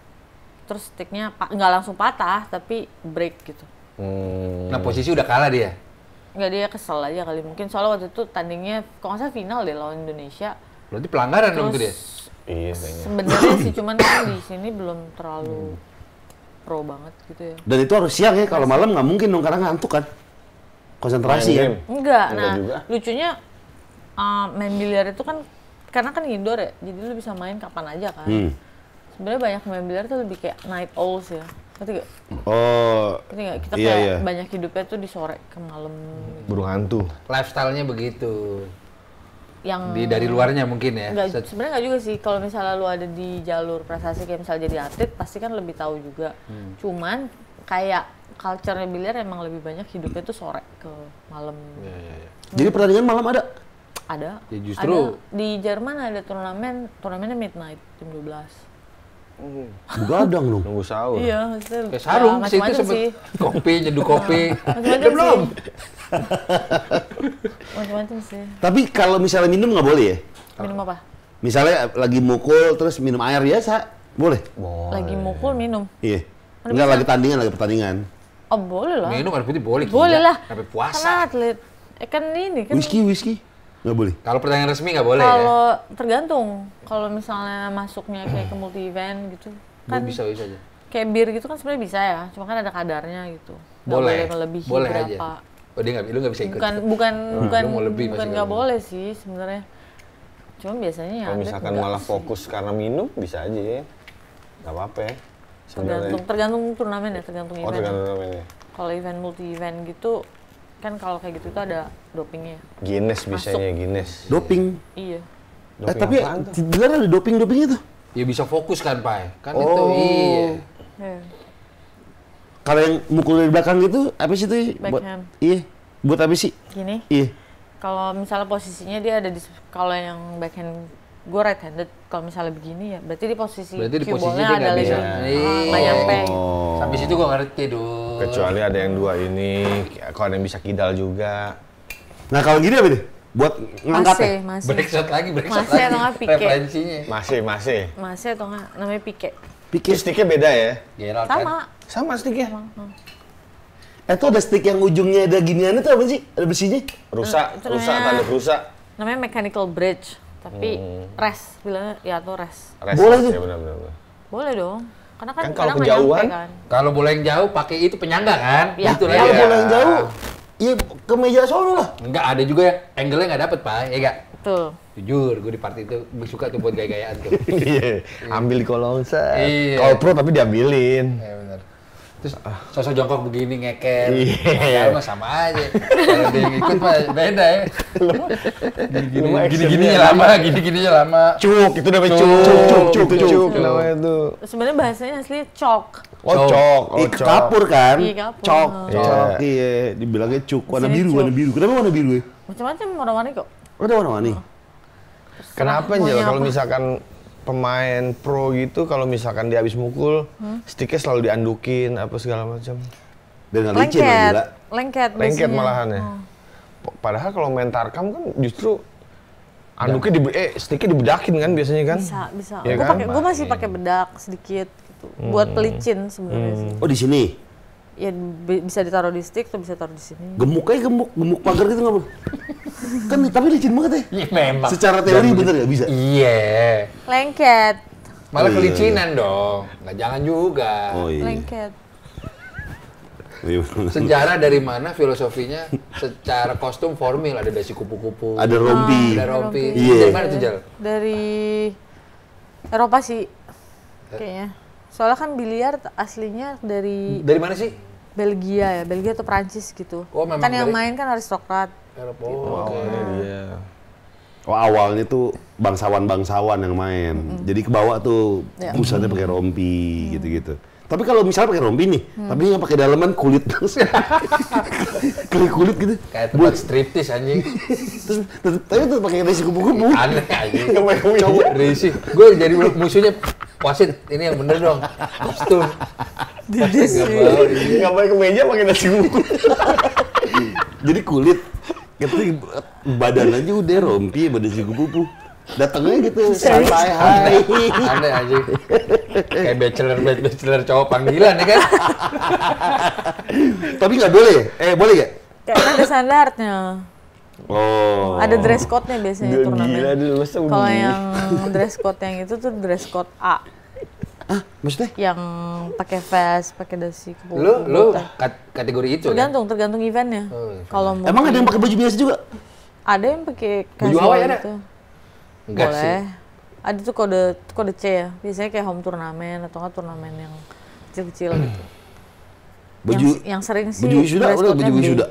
terus sticknya nggak langsung patah, tapi break gitu. Hmm. Nah posisi udah kalah dia? Nggak dia kesel aja kali mungkin soalnya waktu itu tandingnya kalau nggak final deh lawan Indonesia Berarti pelanggaran dong dia. Iya Sebenarnya sih cuman kan di sini belum terlalu hmm. pro banget gitu ya. Dan itu harus siang ya, kalau malam nggak mungkin dong karena ngantuk kan. Konsentrasi ya. Enggak. Nah, juga. lucunya uh, main biliar itu kan karena kan indoor ya, jadi lu bisa main kapan aja kan. Hmm. Sebenarnya banyak main biliar tuh lebih kayak night owls ya. Ngerti gak? Oh. Ngerti gak? Kita iya, kayak iya. banyak hidupnya tuh di sore ke malam. Burung hantu. Lifestyle-nya begitu yang di dari luarnya mungkin ya sebenarnya nggak juga sih kalau misalnya lu ada di jalur prestasi kayak misalnya jadi atlet pasti kan lebih tahu juga hmm. cuman kayak culture biliar emang lebih banyak hidupnya tuh sore ke malam ya, ya, ya. Hmm. jadi pertandingan malam ada ada ya, justru ada. di Jerman ada turnamen turnamennya midnight jam 12 Hmm. Begadang dong. Nunggu sahur. Iya, itu. Kayak sarung ya, situ sempat kopi, nyeduh kopi. [LAUGHS] Udah belum. [LAUGHS] Macam-macam sih. Tapi kalau misalnya minum nggak boleh ya? Minum apa? Misalnya lagi mukul terus minum air biasa, ya, boleh? Boleh. Lagi mukul minum? Iya. Enggak lagi tandingan, lagi pertandingan. Oh boleh lah. Minum air putih boleh. Boleh lah. tapi puasa. Karena atlet. Eh kan ini kan. Whisky, whisky. Nggak boleh. Kalau pertandingan resmi nggak boleh ya? Kalau ya? tergantung. Kalau misalnya masuknya kayak ke multi event gitu. Kan bisa bisa aja. Kayak bir gitu kan sebenarnya bisa ya, cuma kan ada kadarnya gitu. Gak boleh. boleh melebihi boleh berapa. Aja. Oh dia nggak, lu nggak bisa ikut. Bukan bukan hmm. bukan mau lebih bukan nggak boleh sih sebenarnya. Cuma biasanya ya. Kalau misalkan malah sih. fokus karena minum bisa aja ya. Gak apa-apa ya. Sebenernya. Tergantung tergantung turnamen ya, tergantung oh, event. Oh tergantung turnamen ya. Kalau event multi event gitu kan kalau kayak gitu tuh ada dopingnya. Ya? Guinness biasanya Guinness. Doping. Iya. Doping eh, tapi benar ada doping doping itu? Ya bisa fokus kan pak? Kan oh. itu iya. Yeah. Kalau yang mukul dari belakang gitu apa sih tuh? Backhand. Buat, iya. Buat apa sih? Gini. Iya. Kalau misalnya posisinya dia ada di kalau yang backhand gue right handed kalau misalnya begini ya berarti di posisi berarti di posisi dia ada bisa ah, nggak oh. nyampe oh. sampai situ gue ngerti dulu kecuali ada yang dua ini ya, kalau ada yang bisa kidal juga nah kalau gini apa deh buat ngangkat masih, ya? masih. break shot lagi break masih shot lagi atau nggak pike referensinya masih masih masih atau nggak namanya pike pike sticknya beda ya Gerald kan? sama kan? sama sticknya sama. Hmm. Eh tuh ada stick yang ujungnya ada giniannya tuh apa sih? Ada besinya? Rusak, nah, rusak, tanda rusak. Namanya mechanical bridge tapi hmm. rest bilangnya ya, ya tuh rest. rest boleh sih Ya, benar, benar, benar. Boleh dong. Karena kan, kan kalau kejauhan, kan. kalau boleh yang jauh pakai itu penyangga kan? Ya. Gitu ya. Kalau boleh yang jauh, iya ke meja solo lah. Enggak ada juga ya, angle-nya nggak dapet pak, ya enggak? Betul. Jujur, gue di party itu gue suka tuh buat gaya-gayaan tuh. [LAUGHS] Iya, ambil di kolong set. Iya. Kalau pro tapi diambilin. Iya terus ah. sosok jongkok begini ngeker iya yeah. Ya, sama aja kalau dia yang ikut mah beda ya gini gini gini lama gini gini ya lama cuk itu namanya cuk cuk cuk cuk cuk, cuk. cuk. itu sebenarnya bahasanya asli cok Oh, cok. Oh, cok. kapur kan? Iya, cok, Cok. Yeah. Cok, iya. Dibilangnya cuk. Iya, warna biru, warna biru. Kenapa warna biru ya? Macam-macam warna-warni kok. Ada warna-warni? Kenapa ya kalau misalkan pemain pro gitu kalau misalkan dia habis mukul hmm? stiknya selalu diandukin apa segala macam dengan licin lengket gila. lengket lengket malahan ya oh. padahal kalau main tarkam kan justru anduknya di eh stiknya dibedakin kan biasanya kan bisa bisa ya gue kan? masih pakai bedak sedikit gitu hmm. buat pelicin sebenarnya hmm. oh di sini ya bisa ditaruh di stick atau bisa taruh di sini. Gemuk aja gemuk, gemuk pagar gitu nggak boleh. [LAUGHS] kan tapi licin banget ya. ya memang. Secara teori Dan bener ya bisa. Iya. Lengket. Malah oh, kelicinan iya. dong. nggak jangan juga. Oh, iya. Lengket. Oh, iya. Sejarah dari [LAUGHS] mana filosofinya secara kostum formal ada dasi kupu-kupu. Ada rompi. Ah, ada rompi. Iya. Yeah. Dari mana tuh Jal? Dari Eropa sih eh. kayaknya. Soalnya kan biliar aslinya dari Dari mana sih? Belgia ya, Belgia atau Prancis gitu. Oh, memang kan yang main kan aristokrat. Eropa. Gitu. Oh, okay. nah. Oh awalnya tuh bangsawan-bangsawan yang main. Mm Jadi ke bawah tuh yeah. pusatnya pakai rompi gitu-gitu. Mm tapi kalau misalnya pakai rompi nih, hmm. tapi yang pakai dalaman kulit terus [LAUGHS] kulit kulit gitu. Kayak tempat buat striptis anjing. terus tapi tuh pakai resi kupu-kupu. Aneh anjing. [LAUGHS] Coba resi. Gue jadi musuhnya wasit ini yang bener dong. Terus tuh. Enggak pakai kemeja pakai nasi kupu. jadi kulit. Gitu, badan aja udah rompi, badan si kupu-kupu datangnya gitu [LAUGHS] santai hai aneh aja kayak bachelor bachelor cowok panggilan ya kan [LAUGHS] tapi nggak boleh eh boleh ya karena kan ada standarnya Oh. Ada dress code-nya biasanya Duh, turnamen. Gila Kalau yang dress code yang itu tuh dress code A. Ah, maksudnya? Yang pakai vest, pakai dasi kebun. Lu lu kategori itu kan? Tergantung, tergantung eventnya. Oh, iya. Kalau Emang ada yang pakai baju biasa juga? Ada yang pakai baju Hawaii ada. Gitu. Enggak boleh. Sih. Ada tuh kode kode C ya. Biasanya kayak home turnamen atau enggak turnamen yang kecil-kecil hmm. gitu. Baju yang, yang sering sih. Baju sudah, udah baju kan sudah.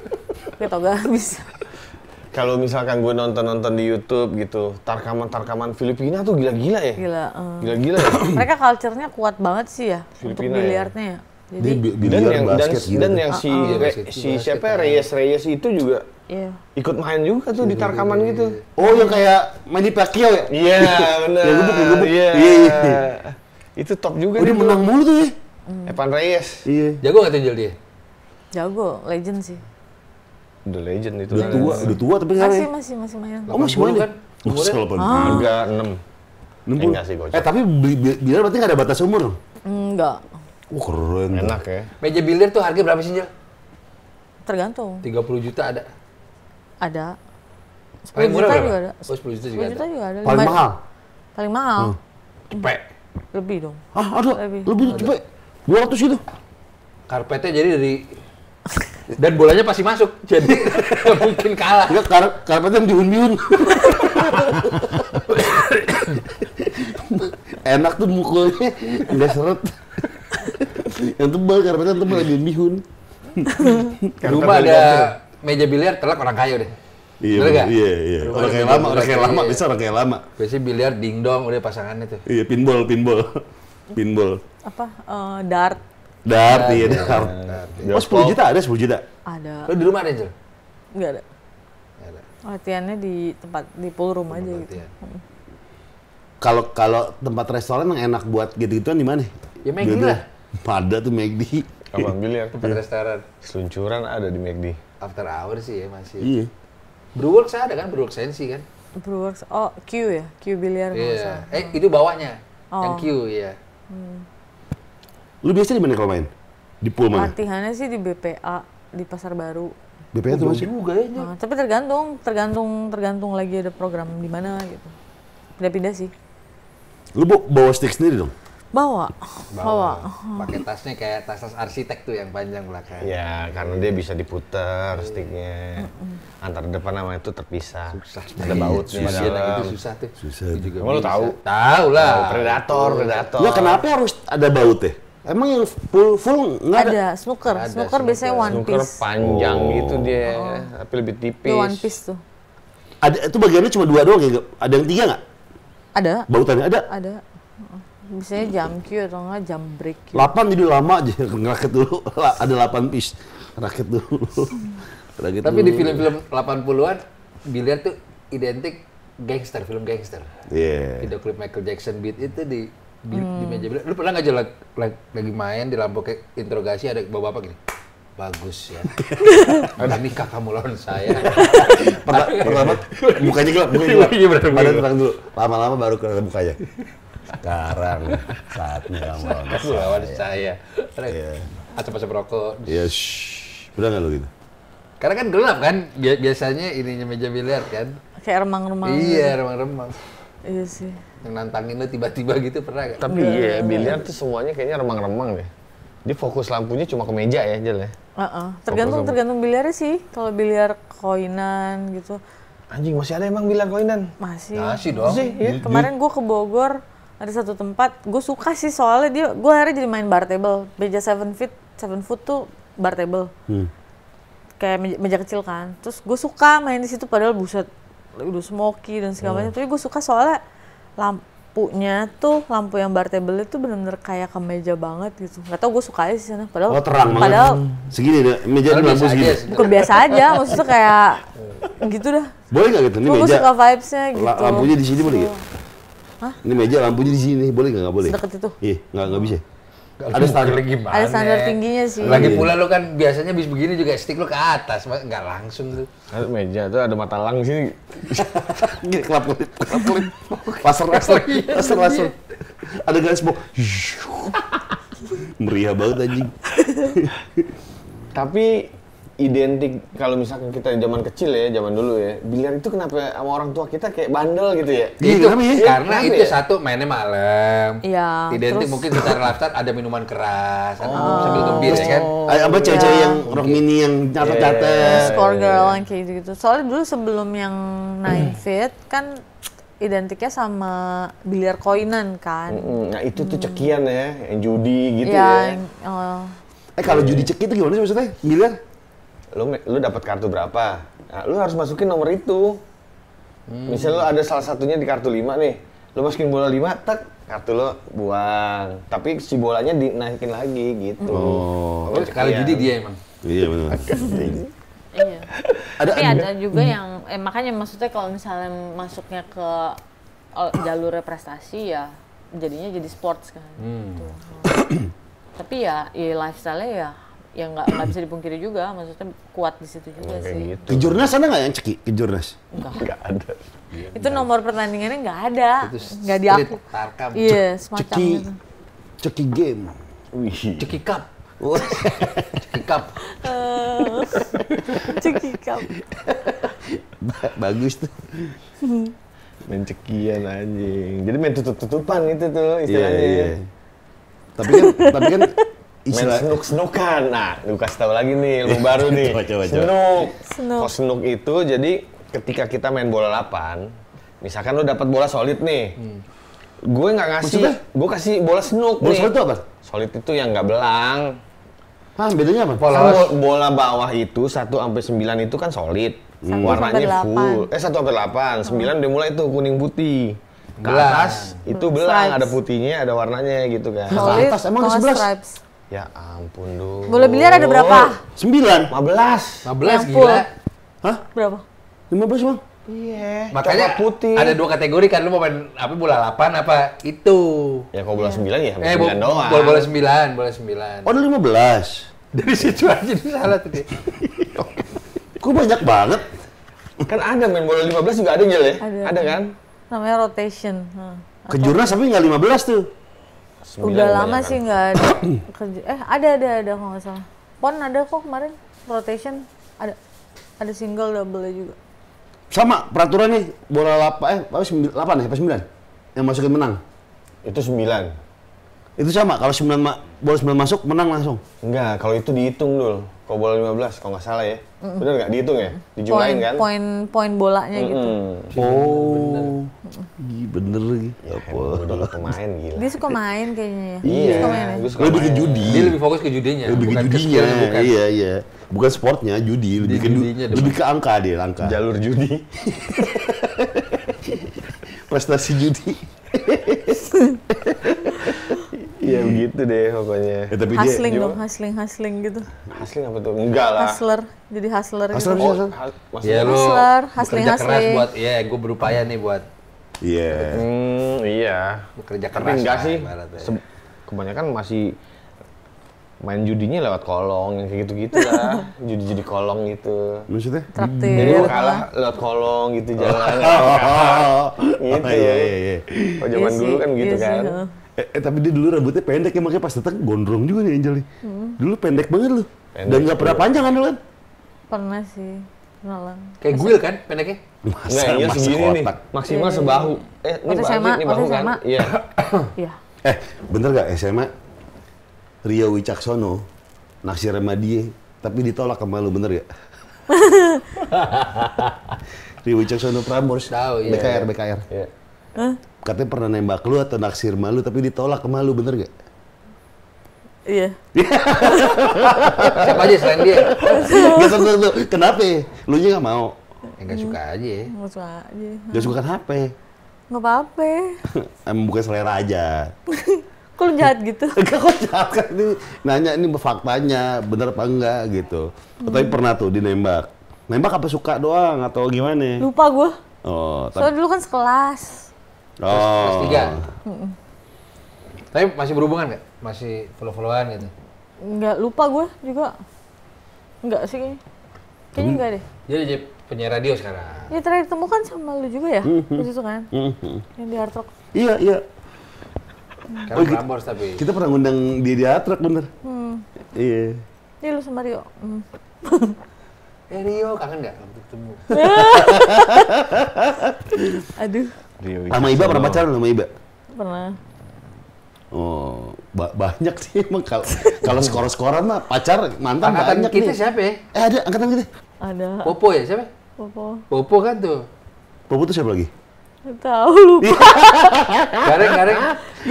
[LAUGHS] Kita enggak bisa. [LAUGHS] Kalau misalkan gue nonton-nonton di YouTube gitu, tarkaman-tarkaman Filipina tuh gila-gila ya. Gila. Um, gila-gila. ya? [CLEARS THROAT] Mereka culture-nya kuat banget sih ya Filipina untuk biliarnya ya. ya. Jadi, dan yang, dan, dan yang uh -uh. si, ah, ah. si siapa ya? Reyes Reyes itu juga Yeah. Ikut main juga tuh di iya, iya, tarkaman iya, gitu. Oh, yang kayak main di Pacquiao ya? Iya, benar. Iya, yeah, Yeah. Iya. Itu top juga. Oh, Ini menang mulu tuh ya. Hmm. Evan Reyes. Iya. Jago nggak tuh dia? Jago, legend sih. The legend itu. Udah tua, udah tua tapi kan. Masih masih masih main. Oh, masih main kan? kan? Ah. pun Enggak, 6. 60. Enggak sih, gocek. Eh, tapi biliar berarti nggak ada batas umur? Enggak. Oh keren. Enak ya. Meja biliar tuh harga berapa sih, Jel? Tergantung. 30 juta ada ada. Oh, sepuluh juta juga ada. Oh, 10 juta juga 10 juta ada. juga ada. Paling mahal. Paling mahal. Hmm. Cepet. Lebih dong. Ah, aduh, Lebih. Lebih cepet. 200 itu. Karpetnya jadi dari dan bolanya pasti masuk. [LAUGHS] Jadi mungkin kalah. Enggak, kar karpetnya diun-diun. [LAUGHS] Enak tuh mukulnya enggak seret. yang tebal karpetnya tebal diun-diun. Rumah ada meja biliar telak orang kaya deh. Iya, Bener iya, iya. Rumah orang kaya lama, orang kaya lama, bisa orang kaya lama. Biasanya biliar dingdong udah pasangannya tuh. Iya, pinball, pinball. pinball. Apa? Uh, dart. Dart, iya, iya. dart. Iya. Oh, 10 juta ada sepuluh juta? Ada. Lo di rumah ada, Angel? Enggak ada. Enggak ada. Latihannya di tempat, di pool room aja gitu. Mm. Kalau kalau tempat restoran yang enak buat gitu-gituan di mana? Ya McD lah. Pada tuh McD. Abang biliar. Tempat iya. restoran. Seluncuran ada di McD after hour sih ya masih. Iya. Brewworks ada kan, Brewworks Sensi kan? Brewworks, oh Q ya, Q biliar. Iya. Yeah. Eh itu bawahnya, oh. yang Q ya. Hmm. Lu biasa di mana kalau main? Di pool mana? Latihannya sih di BPA, di Pasar Baru. BPA tuh masih juga ya. Nah, tapi tergantung, tergantung, tergantung lagi ada program di mana gitu. Pindah-pindah sih. Lu bawa stick sendiri dong? Bawa. Bawa. Pakai tasnya kayak tas-tas arsitek tuh yang panjang belakang. Ya, karena dia bisa diputer sticknya. Antara depan sama itu terpisah. Susah. Ada iya, baut Susah. itu iya. susah tuh. Susah. Itu juga Kamu tahu? Tahu lah. predator, predator. ya kenapa harus ada baut bautnya? Emang yang full full nggak ada? Ada snooker. Ada, snooker, snooker biasanya one snooker piece. Snooker panjang oh. gitu dia, oh. tapi lebih tipis. Itu one piece tuh. Ada itu bagiannya cuma dua doang ya? Ada yang tiga nggak? Ada. Bautannya ada? Ada. Misalnya gitu. jam Q atau enggak jam break. Q. 8 jadi lama aja [LAUGHS] ngerakit dulu. Ada 8 piece. Rakit dulu. Rakit gitu Tapi dulu. di film-film 80-an biliar tuh identik gangster, film gangster. Iya. Yeah. Video klip Michael Jackson beat itu di di, hmm. di meja biliar. Lu pernah nggak jelek lagi, lagi main di lampu kayak interogasi ada bapak-bapak gini? bagus ya. [LAUGHS] Ada nikah kamu lawan saya. pertama, [LAUGHS] pertama mukanya gelap, mukanya gelap. Pada terang dulu. Lama-lama baru kena mukanya. Sekarang saatnya kamu lawan kamu saya. Lawan saya. Iya. Acap-acap rokok. Ya shh. Udah nggak lo gitu? Karena kan gelap kan, biasanya ininya meja biliar kan. Kayak remang-remang. Iya, remang-remang. Iya sih. Yang nantangin lo tiba-tiba gitu pernah gak? Tapi ya biliar tuh semuanya kayaknya remang-remang deh. Dia fokus lampunya cuma ke meja ya, Jel ya? Uh -uh. Tergantung, tergantung biliar sih. Kalau biliar koinan gitu. Anjing, masih ada emang biliar koinan? Masih. Masih dong. Masih, iya. Kemarin gue ke Bogor, ada satu tempat gue suka sih soalnya dia gue akhirnya jadi main bar table meja seven feet seven foot tuh bar table hmm. kayak meja, meja kecil kan terus gue suka main di situ padahal buset udah smoky dan segala oh. macam hmm. tapi gue suka soalnya lampunya tuh lampu yang bar table itu bener-bener kayak ke meja banget gitu nggak tau gue suka aja sih sana padahal oh, terang padahal banget. Hmm. segini deh meja lampu segini bukan biasa aja maksudnya kayak gitu dah boleh gak gitu nih meja gue suka vibesnya gitu lampunya di sini boleh gitu Hah? Ini meja lampunya di sini, boleh nggak? Nggak boleh. Sedekat itu? Iya, nggak nggak bisa. Gak ada standar gimana? Ada standar tingginya sih. Lagi iya. pula lo kan biasanya bis begini juga stick lo ke atas, nggak langsung tuh. Ada meja tuh ada mata lang sini. Gini kelap kulit, kelap kulit. Pasar pasar, pasar oh, iya. pasar. Ada garis bok. Meriah banget anjing. Tapi identik kalau misalkan kita zaman kecil ya, zaman dulu ya, biliar itu kenapa sama orang tua kita kayak bandel gitu ya? Gitu, ya, karena ya? itu ya? satu mainnya malam. Iya. Identik terus... mungkin secara lifestyle ada minuman keras, oh. kan sambil ngebir ya kan. Apa cewek-cewek iya. yang rock mini yang catat-catat. Yeah. Iya. Score girl yang kayak gitu-gitu. Soalnya dulu sebelum yang nine hmm. feet kan identiknya sama biliar koinan kan. Nah itu tuh hmm. cekian ya, yang judi gitu ya. ya. Yang, oh. eh kalau judi cek itu gimana sih maksudnya? Biliar? lu lu dapat kartu berapa nah, lu harus masukin nomor itu hmm. misal lu ada salah satunya di kartu 5 nih lu masukin bola 5 tek kartu lo buang tapi si bolanya dinaikin lagi gitu oh kalau iya. jadi dia emang iya benar iya. ada, tapi ada juga yang eh, makanya maksudnya kalau misalnya masuknya ke oh, jalur prestasi ya jadinya jadi sports kan hmm. Gitu. tapi ya, ya lifestyle-nya ya ya nggak nggak bisa dipungkiri juga maksudnya kuat di situ juga Kayak sih gitu. kejurnas ada nggak yang ceki kejurnas nggak ada itu nomor pertandingannya nggak ada nggak diaku tarkam iya semacam ceki itu. ceki game Wih. ceki cup [LAUGHS] ceki cup eh, ceki cup bagus tuh main cekian anjing jadi main tutup tutupan itu tuh iya, istilahnya yeah, yeah. tapi kan tapi kan istilah main snook snookan nah lu kasih tahu lagi nih lu iya, baru nih coba, coba, coba. snook snook. kalau snook itu jadi ketika kita main bola lapan misalkan lu dapat bola solid nih hmm. gue nggak ngasih gue kasih bola snook bola nih. solid itu apa solid itu yang nggak belang Hah, bedanya apa? Bola, bola bawah itu 1 sampai 9 itu kan solid. Hmm. Warnanya full. Eh 1 sampai 8, 9 hmm. udah mulai tuh kuning putih ke atas belang. itu belang stripes. ada putihnya ada warnanya gitu kan ke atas emang ke sebelas Ya ampun lu. Bola biliar ada berapa? 9. 15. 15 gila. Hah? Berapa? 15, Bang. Iya. Makanya Coklat putih. ada dua kategori kan lu mau main apa bola 8 apa itu. Ya kalau bola 9 iya. ya eh, 9 doang. Bola bola 9, bola 9. Oh, ada 15. Dari situ aja dia salah tadi. [LAUGHS] Kok banyak banget? Kan ada main bola 15 juga ada Jel ya? Ada, ada kan? Namanya rotation. Hmm. Nah, Kejurnas tapi nggak 15 tuh udah lama sih nggak ada [COUGHS] kerja eh ada ada ada kalau nggak salah pon ada kok kemarin rotation ada ada single double juga sama peraturannya bola lapa eh apa sembilan ya apa sembilan yang masukin menang itu sembilan itu sama kalau 9 ma bola 9 masuk menang langsung. Enggak, kalau itu dihitung dulu. Kalau bola 15 kalau nggak salah ya. Mm -mm. Bener nggak dihitung ya? Dijumlahin kan? Poin poin bolanya mm -mm. gitu. Oh. Bener, bener lagi. Ya, udah Dulu pemain gila. Dia suka main kayaknya ya. Iya. Dia suka main. Ya? Dia lebih ke judi. Dia lebih fokus ke judinya. Lebih bukan ke judinya. Ke bukan. Iya, iya. Bukan sportnya, judi, lebih ke lebih ke angka dia, angka. Jalur judi. [LAUGHS] Prestasi judi. [LAUGHS] Iya begitu hmm. deh pokoknya. Ya, tapi hustling dia, dong, gimana? hustling, hustling gitu. Hustling apa tuh? Enggak lah. Hustler, jadi hustler. Gitu. Hustler, gitu. oh, Ya, lu hustler, hustling, hustling. keras buat, ya gue berupaya nih buat. Iya. Yeah. Hmm, iya. kerja keras. Tapi enggak sih. Se- kebanyakan masih main judinya lewat kolong yang kayak gitu-gitu lah [LAUGHS] judi-judi kolong gitu maksudnya Traktir. jadi lu iya. kalah lewat kolong gitu jalan [LAUGHS] oh, oh, oh, oh, gitu oh, iya, iya, iya. oh zaman iya dulu kan gitu iya kan sih, Eh, eh, tapi dia dulu rambutnya pendek ya makanya pas datang gondrong juga nih Angel nih. Hmm. Dulu pendek banget lu. Dan nggak pernah panjang kan lu kan? Pernah sih. Kenalan. Kayak gue kan pendeknya? Masa, nah, iya segini nih. Maksimal iya. sebahu. Eh, ini bahu, ini bahu kan? Iya. [COUGHS] Iya. eh, bener gak SMA? ria Wicaksono naksir sama dia, tapi ditolak sama lu, bener ya? gak? [LAUGHS] [LAUGHS] Rio Wicaksono Prambors, Tahu, BKR, iya, BKR. Iya. iya. Huh? Katanya pernah nembak lu atau naksir malu tapi ditolak ke malu, bener gak? Iya. Siapa aja selain dia? Gak tentu, tentu. Kenapa? Lu nya gak mau? Ya eh, gak suka aja. Gak suka aja. Gak suka HP? Gak apa-apa. [LAUGHS] Emang bukan selera aja. [LAUGHS] Kok lu jahat gitu? Enggak, [LAUGHS] kok jahat kan? Ini nanya, ini faktanya, bener apa enggak gitu. Hmm. Tapi pernah tuh dinembak. Nembak apa suka doang atau gimana? Lupa gue. Oh, tapi... Soalnya dulu kan sekelas. Oh. tiga. Mm-mm. Tapi masih berhubungan nggak? Masih follow-followan gitu? Nggak, lupa gue juga. Nggak sih kayaknya. Kayaknya nggak deh. Jadi jadi penyiar radio sekarang. Ya terakhir ketemu kan sama lu juga ya? Mm -hmm. itu kan? -hmm. Yang di Hard Rock. Iya, iya. Karena Oh, kita, tapi. Kita pernah ngundang dia di Hard Rock bener. Hmm. Iya. Iya lu sama Rio. Hmm. eh Rio kangen nggak ketemu? [LAUGHS] Aduh. Rio Sama Iba pernah pacaran sama Iba? Pernah. Oh, ba banyak sih [LAUGHS] emang kalau kalau skor-skoran mah pacar mantan angkatan banyak kita nih. siapa ya? Eh ada angkatan kita. Ada. Popo ya siapa? Popo. Popo kan tuh. Popo tuh siapa lagi? Tahu lupa. Iya. [LAUGHS] gareng gareng.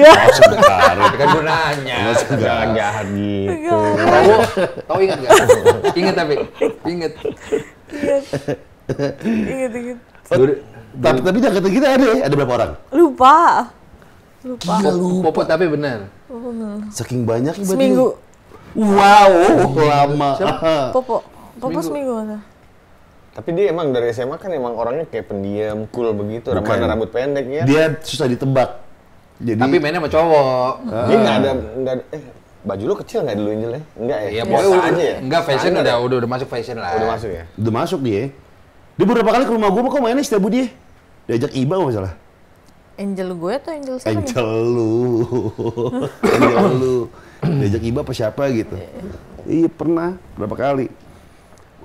Gak. Oh, sebentar. Kan gue nanya. Oh, jangan jahat gitu. Tahu tahu ingat gak? ingat tapi ingat. Ingat. Ingat ingat. Tapi tapi kata kita ada ada berapa orang? Lupa. Lupa. Gila, lupa. Popot tapi benar. Saking banyak Seminggu. Wow, lama. Siapa? Popo. Popo seminggu. seminggu. Tapi dia emang dari SMA kan emang orangnya kayak pendiam, cool begitu, rambut rambut pendek ya. Dia susah ditebak. Jadi, tapi mainnya sama cowok. Uh. Dia nggak ada, enggak eh, baju lu kecil nggak dulu Angel ya? Enggak ya? Iya, pokoknya aja ya? Enggak, fashion udah, udah, udah masuk fashion lah. Udah masuk ya? Udah masuk dia. Dia beberapa kali ke rumah gue, kok mainnya setiap dia diajak Iba nggak salah. Angel gue atau angel siapa? Angel nih? lu. [LAUGHS] angel lu. Diajak Iba apa siapa gitu. Iya, iya pernah, berapa kali.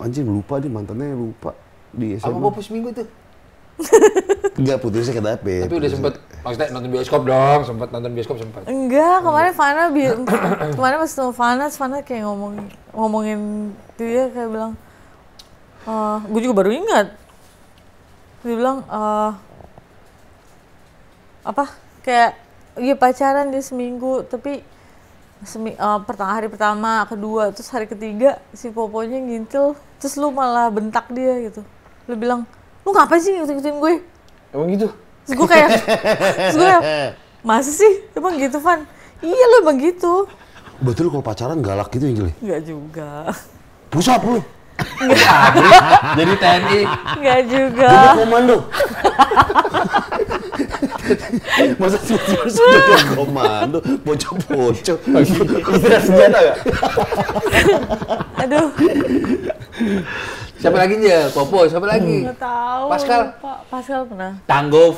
Anjing lupa dia mantannya lupa di SMA. Apa pupus minggu tuh? Enggak [LAUGHS] putusnya ke dapet. Tapi udah sempet maksudnya nonton bioskop dong, sempet nonton bioskop sempet. Enggak, kemarin Fana bi [CLEARS THROAT] kemarin pas ketemu Fana, Fana kayak ngomong ngomongin dia kayak bilang, ah eh, gue juga baru ingat dia bilang uh, apa kayak ya pacaran di seminggu tapi semi, uh, pertama hari pertama kedua terus hari ketiga si poponya ngintil terus lu malah bentak dia gitu lu bilang lu ngapain sih ngikutin gue emang gitu terus gue kayak terus gue kayak, [LAUGHS] masih sih emang gitu fan iya lu emang gitu betul kalau pacaran galak gitu ya nggak juga pusat lu jadi TNI. Enggak juga. komando. Masa sih sudah komando, bocok ini tidak senjata gak? Aduh. Siapa lagi ya? popo siapa lagi? nggak tahu. Pascal. Pascal pernah. Tanggov.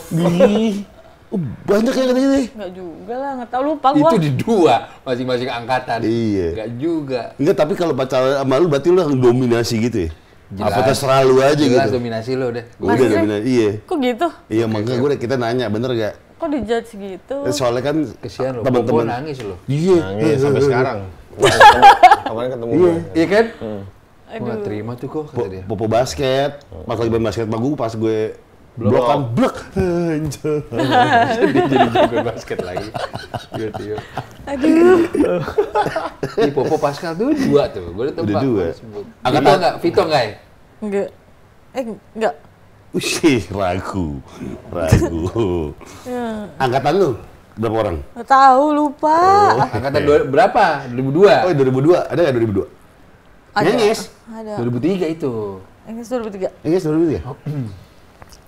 Oh, banyak yang katanya nih. Enggak juga lah, enggak tahu lupa gua. Itu di dua masing-masing angkatan. Iya. Enggak juga. Enggak, tapi kalau pacaran sama lu berarti lu dominasi gitu ya? Jelas. Apa terserah lu aja jelas, gitu. dominasi lu udah. Gua udah dominasi. Iya. Kok gitu? Iya, makanya gue kita nanya, bener gak? Kok judge gitu? Eh, soalnya kan kesian lu. Teman-teman nangis lu. Iya. Nangis sampai iya. sekarang. Kemarin ketemu iya. gua. Iya kan? Aduh. Gua terima tuh kok kata dia. Popo basket, pas lagi main basket sama gua pas gue Blok. blokan blok [LAUGHS] jadi [LAUGHS] jadi jago basket lagi Tio Tio aduh ini Popo Pascal tuh dua tuh gue udah tempat dua angkat tangan nggak Vito nggak ya enggak eh enggak Usih, ragu, ragu. Ya. Angkatan lu berapa orang? Nggak tahu, lupa. Oh, Angkatan dua, berapa? 2002? Oh, 2002. Iya, Ada nggak 2002? Ada. Nyes. Ada. 2003 itu. Nengis 2003? Nengis 2003? Oh. [CLEARS THROAT]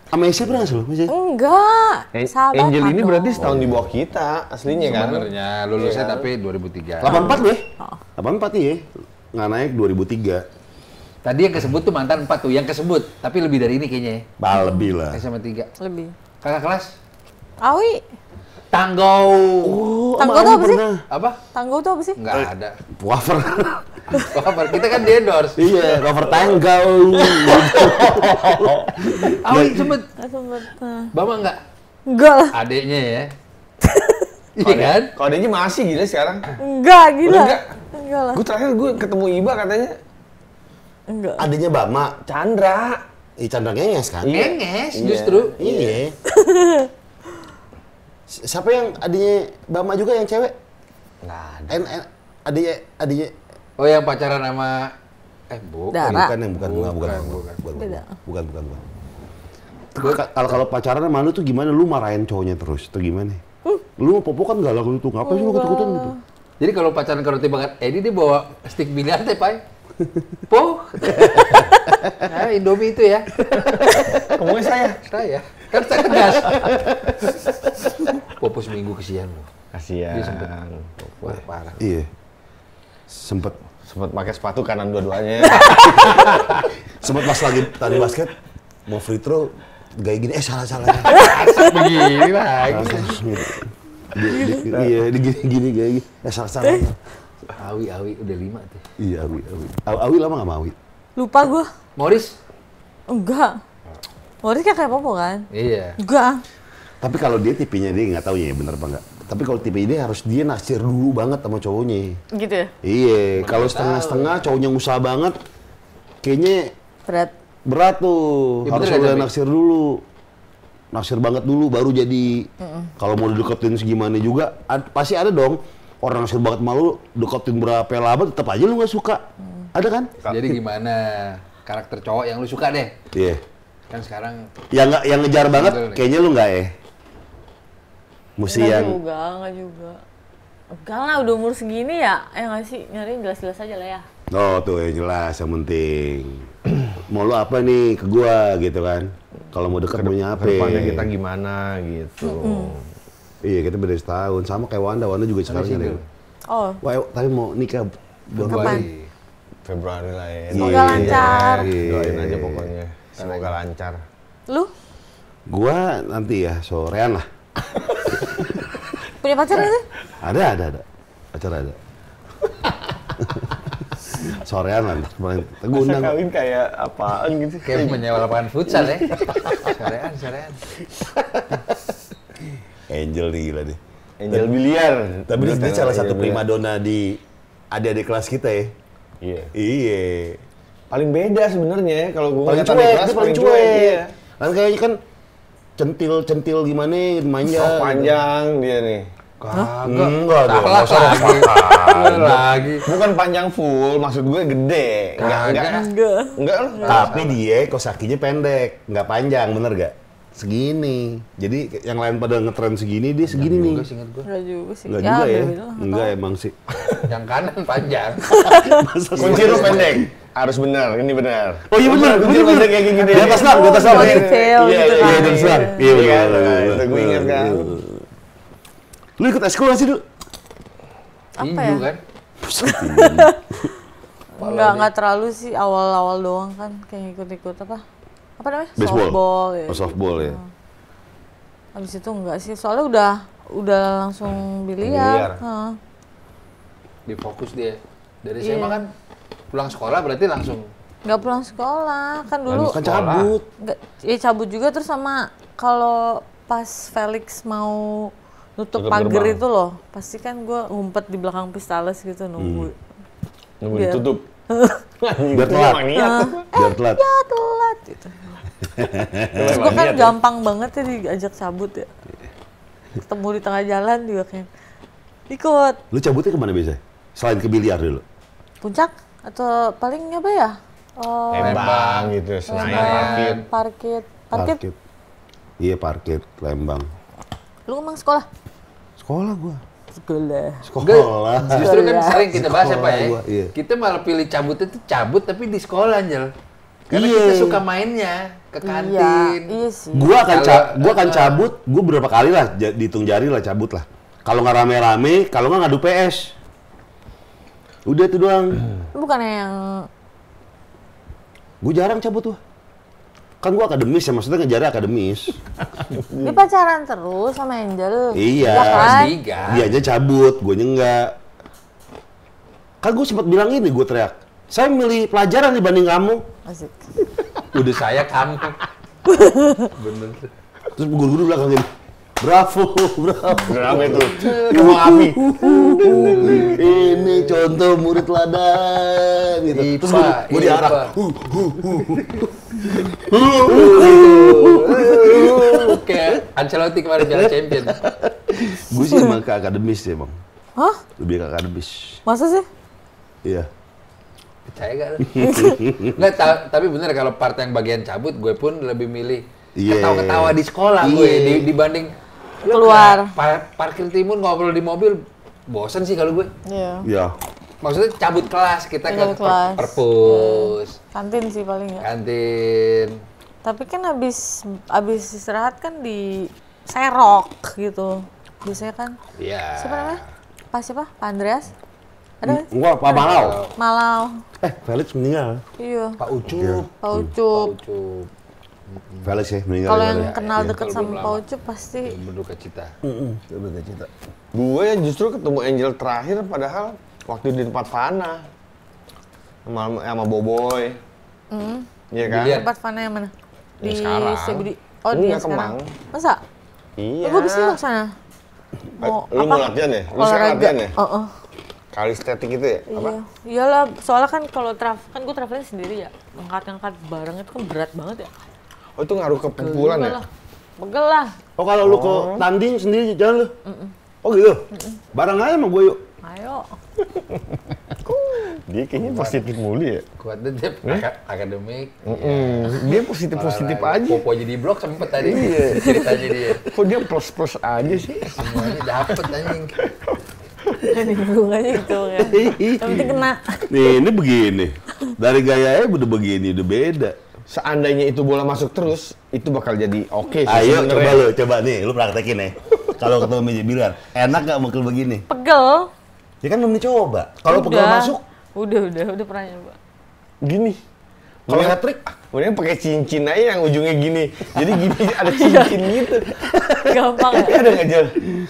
Sama Asia pernah nggak sih Masih? Enggak. Eh, Sahabat Angel ini berarti setahun di bawah kita aslinya kan? Sebenarnya lulusnya iya. tapi 2003. 84 deh. Oh. 84 iya. Nggak naik 2003. Tadi yang kesebut tuh mantan 4 tuh, yang kesebut. Tapi lebih dari ini kayaknya ya. Bah, lebih lah. SMA 3. Lebih. Kakak kelas? Awi. Tanggau. Oh, Tanggau tuh apa pernah. sih? Apa? Tanggau tuh apa sih? Enggak eh, ada. Wafer. [LAUGHS] Wafer. Kita kan di endorse. Iya, wafer tanggau. [LAUGHS] Awi iya. sempet. Sempet. Eh. Bama enggak? Enggak lah. Adiknya ya. [LAUGHS] Iya kan? Kodenya masih gila sekarang. Enggak, gila. enggak? Enggak lah. Gue terakhir gue ketemu Iba katanya. Enggak. Adiknya Bama. Chandra. Ih, iya, Chandra ngenges kan? Ngenges iya. justru. Iya. Siapa yang adiknya Bama juga yang cewek? Nggak ada. En, en, adiknya, adiknya. Oh yang pacaran sama eh bu, bukan yang bukan bukan bukan bukan bukan bukan bukan, bukan, bukan. Kalau kalau pacaran sama lu tuh gimana? Lu marahin cowoknya terus atau gimana? Hmm? Lu kan gak laku itu, ngapain sih lu ketakutan gitu? Jadi kalau pacaran kalau tiba banget, Edi dia bawa stick biliar teh, Pai. [LAUGHS] po [LAUGHS] nah, Indomie itu ya. Kamu saya. Saya kan saya tegas. [LAUGHS] Popo minggu kesian loh. Kasihan. Dia sempet, wah, parah. Iya. Sempet sempet pakai sepatu kanan dua-duanya. [LAUGHS] sempet pas lagi tadi basket mau free throw gaya gini eh salah salah. [LAUGHS] Begini lagi. Iya, gini gini gaya gini. Eh salah salah. Awi awi udah lima tuh. Iya awi awi. Awi, awi lama gak mau awi? Lupa gue Morris? Enggak. Waris kayak kayak Popo kan? Iya. Enggak. Tapi kalau dia tipenya dia nggak tahu ya benar apa enggak. Tapi kalau tipe ini harus dia naksir dulu banget sama cowoknya. Gitu ya? Iya. Kalau setengah-setengah cowoknya usaha banget, kayaknya berat. Berat tuh. Ya, harus udah naksir dulu. Naksir banget dulu baru jadi. Mm -mm. Kalau mau dideketin segimana juga, pasti ada dong orang naksir banget malu deketin berapa lama tetap aja lu nggak suka. Mm. Ada kan? Jadi gimana karakter cowok yang lu suka deh? Iya. Yeah Kan sekarang yang nggak yang ngejar banget nih. kayaknya lu nggak ya? Eh? Mesti enggak yang juga, nggak juga. Enggak lah, udah umur segini ya. Ya nggak sih, nyari jelas-jelas aja lah ya. Oh tuh ya jelas yang penting. [CLEARS THROAT] mau lu apa nih ke gua gitu kan? Kalau mau deket punya apa? Kedepannya kita gimana gitu. Iya kita beda setahun sama kayak Wanda. Wanda juga sekarang kan. Oh. Wah, tapi mau nikah bulan Februari lah ya. Semoga iya, lancar. Iya, iya. Doain aja pokoknya. Semoga lancar. Lu? Gua nanti ya sorean lah. [LAUGHS] Punya pacar ada? Ada, ada, ada. Pacar ada. [LAUGHS] sorean lah kemarin. Gue kawin kayak apaan gitu. Kayak penyewa lapangan futsal ya. sorean, sorean. Angel nih gila deh. Angel biliar. Tapi dia salah satu prima dona di adik-adik kelas kita ya. Iya. Iya paling beda sebenarnya ya, kalau gue paling cuek, kelas, paling cuek. cuek iya. Kan kayaknya kan centil-centil gimana manja. Oh, panjang gitu. dia nih. Kagak. Enggak dong, enggak usah makan. lagi. Bukan panjang full, maksud gue gede. Enggak, enggak. Enggak. Enggak. Tapi dia kosakinya pendek, enggak panjang, bener gak? segini. Jadi yang lain pada ngetren segini dia segini nih. Enggak juga sih. Enggak juga ya. Enggak emang sih. yang kanan panjang. Kunci lu pendek. Harus benar, ini benar. Oh iya benar, kunci lu pendek kayak gini. Di atas lah, di atas lah. Iya, iya, iya, iya, iya, Iya, iya, itu Lu ikut eskul gak sih, Du? Apa ya? kan? Enggak, enggak terlalu sih awal-awal doang kan kayak ikut-ikut apa apa namanya baseball softball ya. Oh, softball ya oh. abis itu enggak sih soalnya udah udah langsung hmm. biliar, di fokus dia dari yeah. SMA iya. kan pulang sekolah berarti langsung nggak pulang sekolah kan dulu kan cabut ya cabut juga terus sama kalau pas Felix mau nutup, pagar itu loh pasti kan gue ngumpet di belakang pistales gitu nunggu hmm. nunggu ditutup [LAUGHS] biar telat. Biar telat. Ya telat gitu. Terus gue kan ya. gampang banget ya diajak cabut ya. Ketemu di tengah jalan juga kayak, ikut. Lu cabutnya kemana biasa? Selain ke biliar dulu? Puncak? Atau paling apa ya? Oh, Lembang gitu, Senayan. Parkit. Parkit. Iya parkit, Lembang. Lu emang sekolah? Sekolah gue. Sekolah. Sekolah. Justru kan sering kita bahas ya, ya. sekolah apa ya? iya. Kita malah pilih cabut itu cabut tapi di sekolah, Angel. Karena iya. kita suka mainnya ke iya, kantin. Iya, iya sih. Gua akan ca gua akan cabut, gua berapa kali lah dihitung jari lah cabut lah. Kalau nggak rame-rame, kalau nggak ngadu PS. Udah itu doang. Bukan yang Gue jarang cabut tuh. Kan gue akademis ya, maksudnya ngejar akademis. [LAUGHS] Di pacaran terus sama Angel. Iya. Ya kan? Dia aja cabut, gue nyenggak. Kan gue sempat bilang ini, gue teriak. Saya milih pelajaran dibanding kamu. Asik udah saya kan Bener. Terus guru-guru belakang gini. Bravo, bravo. bravo itu? Ibu api Ini contoh murid ladang gitu. Ipa, Terus gue, gue diarak. [LAUGHS] Kayak Ancelotti kemarin jalan champion. gue sih emang ke akademis sih, Bang. Hah? Lebih ke akademis. Masa sih? Iya percaya gak [LAUGHS] Nggak, ta tapi bener kalau part yang bagian cabut, gue pun lebih milih yeah. ketawa-ketawa di sekolah gue iya. dibanding keluar. Par parkir timun ngobrol di mobil, bosen sih kalau gue. Iya. iya. Maksudnya cabut kelas, kita ke kelas. Per perpus. Hmm. Kantin sih paling ya. Kantin. Tapi kan habis habis istirahat kan di serok gitu. Biasanya kan. Iya. Siapa namanya? Pas siapa? Pak Andreas? Ada? Enggak, Pak Malau. Malau. Eh, Felix meninggal. Iya. Pak Ucup. Iya. Pak Ucup. Pak Ucup. Felix ya meninggal. Kalau ya, yang ya. kenal ya, deket sama Pak Ucup pasti. Berduka cita. Berduka cita. Gue justru ketemu Angel terakhir padahal waktu di tempat Fana. Sama, sama Boboy. Mm. Iya kan? Di tempat Fana yang mana? Di sekarang. Oh, di sekarang. Masa? Iya. Gue bisa ke sana. Mau, eh, lu mau latihan ya? Lu sekarang latihan ya? Oh, oh kalistetik gitu ya? Iya. Apa? Iyalah, soalnya kan kalau travel kan gue traveling sendiri ya. Angkat-angkat barang itu kan berat banget ya. Oh, itu ngaruh ke pukulan ya? Pegel lah. Oh, kalau oh. lu ke oh. tanding sendiri jalan lu? Mm -mm. Oh gitu? Mm -mm. Barang aja sama gue yuk. Ayo. [LAUGHS] Dia kayaknya Kuat. positif mulu ya. Kuat deh, hmm? akademik. Mm Dia positif-positif aja. Popo jadi blok sempet tadi. Iya. Ceritanya dia. Kok dia plus-plus aja sih? Semuanya dapet anjing. Nimbrung aja gitu kan, Yang kena. Nih, ini begini. Dari gayanya udah begini, udah beda. Seandainya itu bola masuk terus, itu bakal jadi oke okay, Ayo sebenernya. coba lu, coba nih, lu praktekin ya. Kalau ketemu meja biliar, enak gak mukul begini? Pegel. Ya kan belum dicoba. Kalau pegel masuk? Udah, udah, udah pernah nyoba. Gini. Kalau hat trick, ah, mending pakai cincin aja yang ujungnya gini. Jadi gini [LAUGHS] ada cincin gitu. Gampang [LAUGHS] ya? ada ngejar.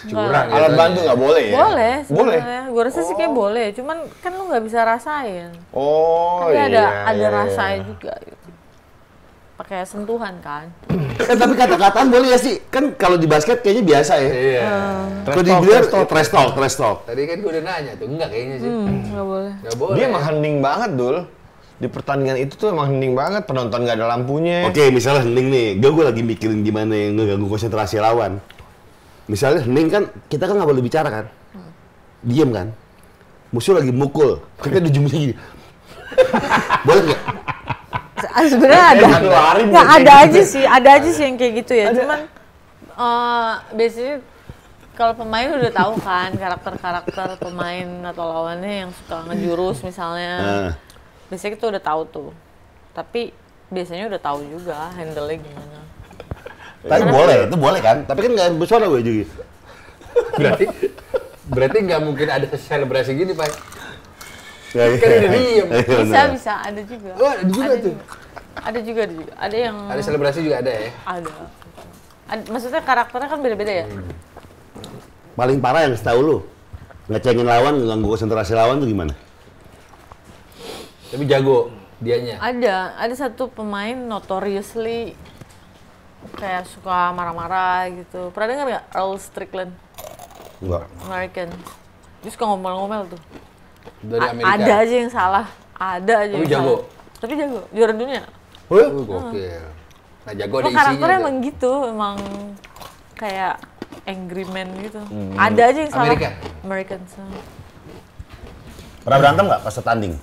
Curang. Alat ya. bantu nggak boleh ya? Boleh. Boleh. Gue rasa sih kayak oh. boleh. Cuman kan lu nggak bisa rasain. Oh kan iya. ada ada iya, iya. rasain juga. Gitu. Pakai sentuhan kan. kan tapi kata-kataan boleh ya sih? Kan kalau di basket kayaknya biasa ya. Iya. Kalau di biliar, trash talk, Tadi kan gue udah nanya tuh, enggak kayaknya sih. Enggak hmm, boleh. Enggak boleh. Dia mah handing banget, Dul di pertandingan itu tuh emang hening banget penonton gak ada lampunya oke okay, misalnya hening nih gue gue lagi mikirin gimana yang ngeganggu konsentrasi lawan misalnya hening kan kita kan nggak boleh bicara kan hmm. diem kan musuh lagi mukul kita jumlah gini boleh nggak ah, sebenarnya ada nggak ada aja sih ada aja sih yang kayak gitu ya cuman uh, eh, biasanya kalau pemain udah tahu kan karakter-karakter pemain atau lawannya yang suka ngejurus misalnya ah biasanya kita udah tahu tuh tapi biasanya udah tahu juga handle nya gimana [LAUGHS] tapi Karena boleh itu boleh kan tapi kan nggak besar gue juga berarti berarti nggak mungkin ada selebrasi gini pak ya, kan ya, diem iya, bisa bisa ada juga oh, ada juga ada tuh ada juga ada juga ada yang ada selebrasi juga ada ya ada, ada maksudnya karakternya kan beda-beda ya hmm. paling parah yang setahu lu ngecengin lawan ganggu konsentrasi lawan tuh gimana tapi jago dianya. Ada, ada satu pemain notoriously kayak suka marah-marah gitu. Pernah dengar nggak Earl Strickland? Enggak. American. Dia suka ngomel-ngomel tuh. Dari A Ada aja yang salah. Ada aja. Tapi yang jago. Salah. Tapi jago. Juara dunia. Huh? Oh, iya? gokil. Hmm. Nah, jago ada karakternya emang gitu, emang kayak angry man gitu. Hmm. Ada aja yang salah. Amerika. American. Hmm. Pernah berantem nggak pas tanding?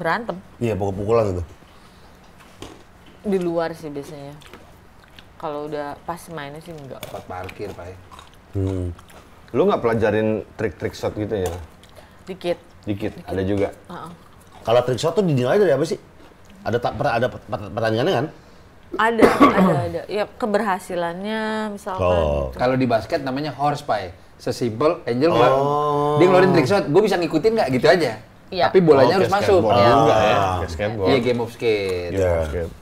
Berantem? Iya, pukul-pukulan gitu. Di luar sih biasanya. Kalau udah pas mainnya sih enggak. Tempat parkir, Pak. Hmm. Lu nggak pelajarin trik-trik shot gitu ya? Dikit. Dikit, Dikit. ada juga. Uh -uh. Kalau trik shot tuh dinilai dari apa sih? Ada tak per, ada pertandingannya kan? Ada, ada, ada. Ya keberhasilannya misalkan. Oh. Gitu. Kalau di basket namanya horse pie. Sesimpel Angel oh. dia ngeluarin trik shot, gue bisa ngikutin nggak gitu aja. Yeah. Tapi bolanya oh, harus masuk. Oh, ya. enggak ah. ya? Skateboard. Iya, game of skate. Game of skate.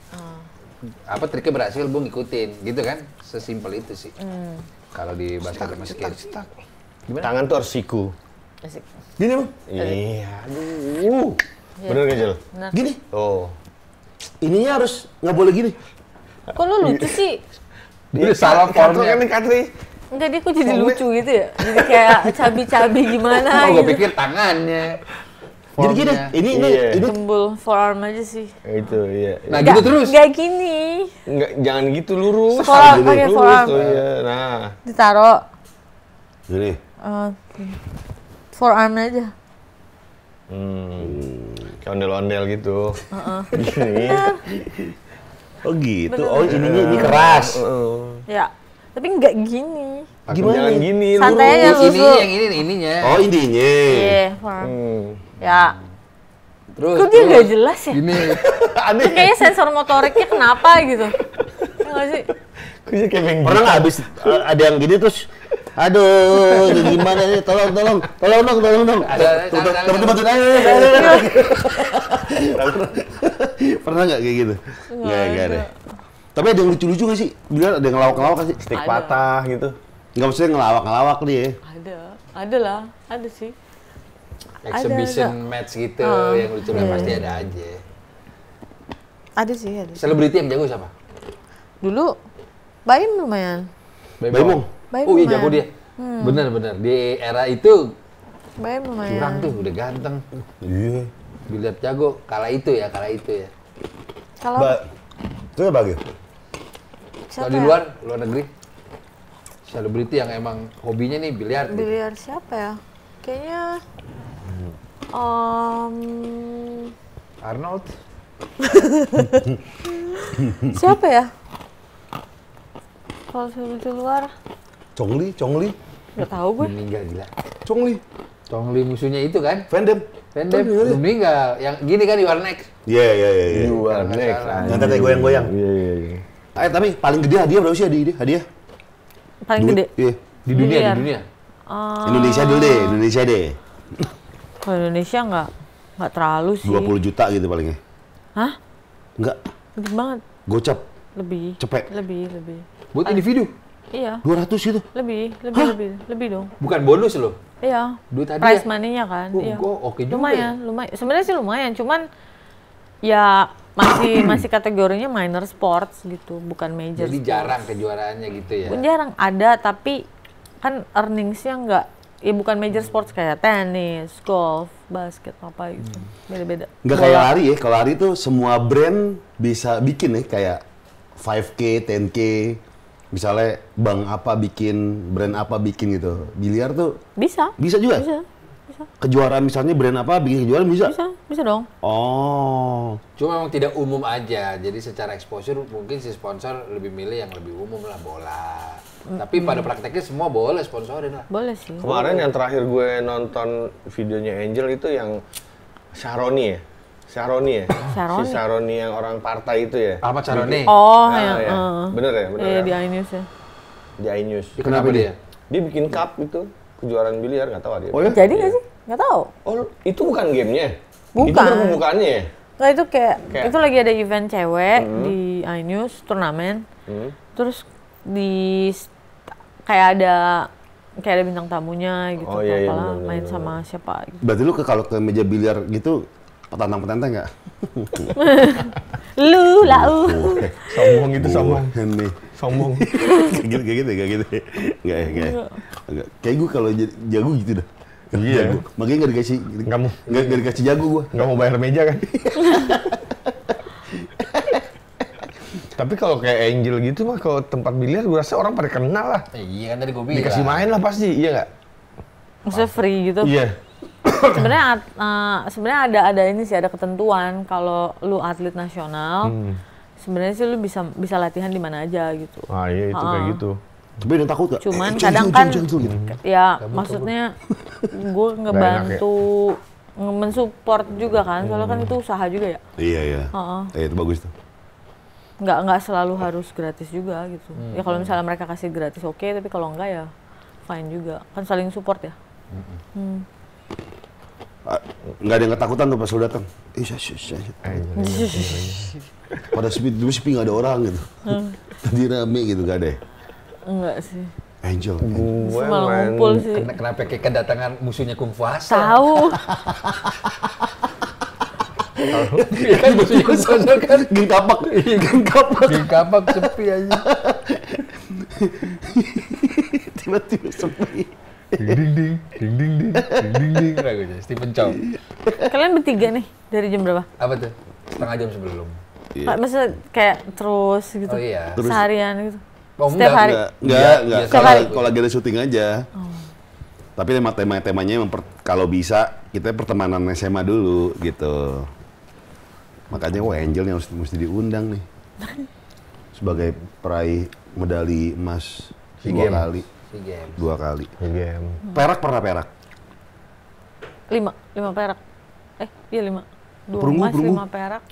Apa triknya berhasil, bung ngikutin. Gitu kan? Sesimpel itu sih. Mm. Kalau di basket sama skate. Cetak, Gimana? Tangan tuh harus siku. Asik. Gini, bung? Iya, iya aduh. Bener gak, Jel? Gini. Oh. Ininya harus nggak boleh gini. Kok lu lucu sih? Dia salah formnya. Kan katri. Enggak, dia kok jadi lucu gitu ya? Jadi kayak cabi-cabi gimana oh, gitu. gue pikir tangannya. Jadi gini, ini ini yeah. ini tembul forearm aja sih. Itu iya. Nah, gak, iya. gitu terus. Gak gini. Nggak, jangan gitu lurus. Forearm pakai gitu, forearm. Tuh, iya. Nah. Ditaro. Gini. Uh, forearm aja. Hmm. Kayak ondel-ondel gitu. Uh-uh. [LAUGHS] Gini. oh gitu. Bener. Oh ininya ini keras. Uh. Ya. Tapi nggak gini. Gimana? Jangan gini, lurus. Santainya lurus. Ini yang ini ininya. Oh, ininya. Iya, yeah, forearm. Hmm. Ya. Terus, Kok dia nggak jelas ya? Gini. [LAUGHS] Aneh. Kayaknya sensor motoriknya kenapa gitu. Enggak ya sih? Kayaknya kayak Pernah nggak gitu? habis eh, ada yang gini terus aduh gimana nih tolong tolong tolong dong tolong dong teman teman aja pernah nggak kayak gitu nggak nggak ada tapi ada yang lucu lucu nggak sih Bila ada yang ngelawak ngelawak sih Stik patah gitu nggak maksudnya ngelawak ngelawak nih ya ada ada lah ada sih exhibition ada, match gitu uh, yang lucu kan yeah. pasti ada aja. Ada sih ada. Selebriti yang jago siapa? Dulu Baim lumayan. Baim Bung. Baim oh iya jago dia. Hmm. Bener bener di era itu. Baim lumayan. Curang tuh udah ganteng. Iya. Dilihat jago kala itu ya kala itu ya. Kalau ba itu ya bagi. Kalau di ya? luar ya? luar negeri selebriti yang emang hobinya nih biliar. Gitu. Biliar siapa ya? Kayaknya Um, Arnold? [LAUGHS] Siapa ya? Kalau film di luar? Chongli, Chongli. Gak tau gue. Meninggal gila. Chongli. Chongli musuhnya itu kan? Vendem. Vendem iya. belum meninggal. Yang gini kan You Are Next. Iya iya iya. iya. You Are Next. Yang kayak goyang-goyang. Iya, iya iya iya. Eh tapi paling gede hadiah berapa sih hadiah? Hadiah? Paling Duit? gede? Iya. Di dunia, di dunia. Uh... Indonesia dulu deh, Indonesia deh. Kalau Indonesia nggak nggak terlalu sih. 20 juta gitu palingnya. Hah? Nggak. Lebih banget. Gocap. Lebih. Cepet. Lebih, lebih. Buat Ay. individu? Iya. 200 gitu? Lebih, lebih, Hah? lebih, lebih dong. Bukan bonus loh? Iya. Duit tadi Price ya? money-nya kan. Oh, iya. oke okay juga Lumayan, ya. lumayan. Sebenarnya sih lumayan, cuman ya masih [COUGHS] masih kategorinya minor sports gitu, bukan major. Jadi sports. jarang kejuaraannya gitu ya. Jarang ada tapi kan earningsnya nggak ya bukan major sports kayak tenis, golf, basket apa gitu. Hmm. Beda-beda. Enggak kayak lari ya. Kalau lari tuh semua brand bisa bikin ya kayak 5K, 10K. Misalnya bank apa bikin, brand apa bikin gitu. Biliar tuh bisa. Bisa juga. Bisa bisa. Kejuaraan misalnya brand apa bikin kejuaraan bisa? Bisa, bisa dong. Oh. Cuma memang tidak umum aja. Jadi secara exposure mungkin si sponsor lebih milih yang lebih umum lah bola. Mm. Tapi pada prakteknya semua boleh sponsorin lah. Boleh sih. Kemarin yang terakhir gue nonton videonya Angel itu yang Sharoni ya. Sharoni ya? Sharoni. [COUGHS] Si Sharoni yang orang partai itu ya? apa Sharoni? Oh, nah, ya. Uh. Bener ya? Bener iya, ya? di iNews ya. Di iNews. kenapa, kenapa dia? dia? Dia bikin cup itu kejuaraan biliar nggak tahu ada. Oh, ya? Jadi nggak iya. sih? Nggak tahu. Oh, itu bukan gamenya? Bukan. Itu pembukaannya ya? itu kayak, kayak, itu lagi ada event cewek hmm. di iNews, turnamen. Hmm. Terus di kayak ada kayak ada bintang tamunya gitu oh, iya, iya, bener, main bener. sama siapa gitu. Berarti lu ke, kalau ke meja biliar gitu petantang petantang nggak? [LAUGHS] lu lau. Sombong itu sombong sombong [LAUGHS] kayak gitu kayak gitu kayak gitu nggak ya, nggak ya. nggak kayak gue kalau jago gitu dah iya jago. makanya nggak dikasih kamu mau nggak dikasih jago gue nggak mau bayar meja kan [LAUGHS] tapi kalau kayak Angel gitu mah kalau tempat biliar gue rasa orang pada kenal lah eh, iya kan tadi gue bilang dikasih main lah pasti iya nggak maksudnya free gitu iya [COUGHS] sebenarnya uh, sebenarnya ada ada ini sih ada ketentuan kalau lu atlet nasional hmm sebenarnya sih lu bisa bisa latihan di mana aja gitu ah iya itu uh. kayak gitu tapi udah takut gak? Cuman eh, kadang kan, gitu. hmm. ya Kamu maksudnya [LAUGHS] gue ya? ngebantu ya. mensupport juga kan, soalnya kan hmm. kan itu usaha juga ya. Iya iya. uh Eh, itu bagus tuh. Nggak nggak selalu harus gratis juga gitu. Hmm. Ya kalau misalnya mereka kasih gratis oke, okay, tapi kalau enggak ya fine juga. Kan saling support ya. Hmm. hmm nggak ada yang ketakutan tuh pas lo datang. Pada sepi dulu sepi nggak ada orang gitu. Hmm. [LAUGHS] Tadi rame gitu nggak ada. Enggak sih. Angel. Gue malah ngumpul sih. Kena, kenapa kayak kedatangan musuhnya Kung Fu Hasan? Tahu. [LAUGHS] Kan iya kan musuhnya Kung Fu Hasan kan geng kapak. Iya. Geng kapak. Geng kapak sepi aja. [LAUGHS] Tiba-tiba sepi ding ding ding ding ding ding ding ding ding lagunya Stephen Chow. Kalian bertiga nih dari jam berapa? Apa tuh? Setengah jam sebelum. Iya. Maksudnya kayak terus gitu. Oh iya. Terus, Seharian gitu. Oh, Setiap enggak, hari. Enggak, enggak. Iya, enggak. Kalau, kalau lagi ada syuting aja. Oh. Tapi tema-temanya memper, kalau bisa kita pertemanan SMA dulu gitu. Makanya wah Angel yang mesti, mesti diundang nih. [LAUGHS] Sebagai peraih medali emas dua kali. Games. Dua kali. SEA Games. Perak pernah perak? Lima. Lima perak. Eh, iya lima. Dua perunggu, emas, perunggu. lima perak.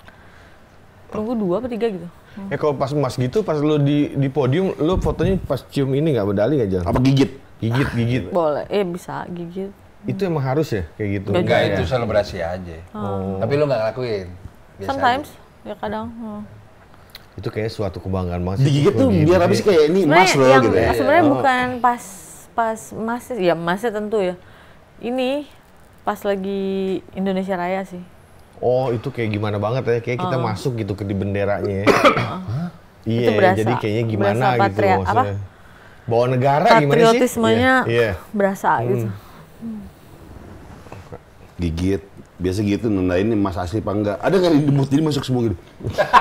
Perunggu dua atau tiga gitu. Hmm. Eh kalau pas emas gitu, pas lo di, di podium, lo fotonya pas cium ini nggak medali nggak jalan? Apa gigit? Gigit, gigit. [LAUGHS] Boleh. Eh bisa gigit. Itu emang harus ya kayak gitu? Enggak, itu ya? selebrasi aja. Hmm. Tapi lo nggak ngelakuin? Biasa Sometimes, aja. ya kadang. Hmm itu kayak suatu kebanggaan banget digigit tuh biar habis sih kayak ini emas loh yang, gitu ya sebenarnya oh. bukan pas pas emas ya emasnya tentu ya ini pas lagi Indonesia Raya sih oh itu kayak gimana banget ya kayak kita uh. masuk gitu ke di benderanya ya [COUGHS] iya berasa, jadi kayaknya gimana gitu patria, maksudnya apa? bawa negara gimana sih patriotismenya yeah. Iya. berasa hmm. gitu gigit biasa gitu nendain emas asli apa enggak ada kan di ini masuk semua gitu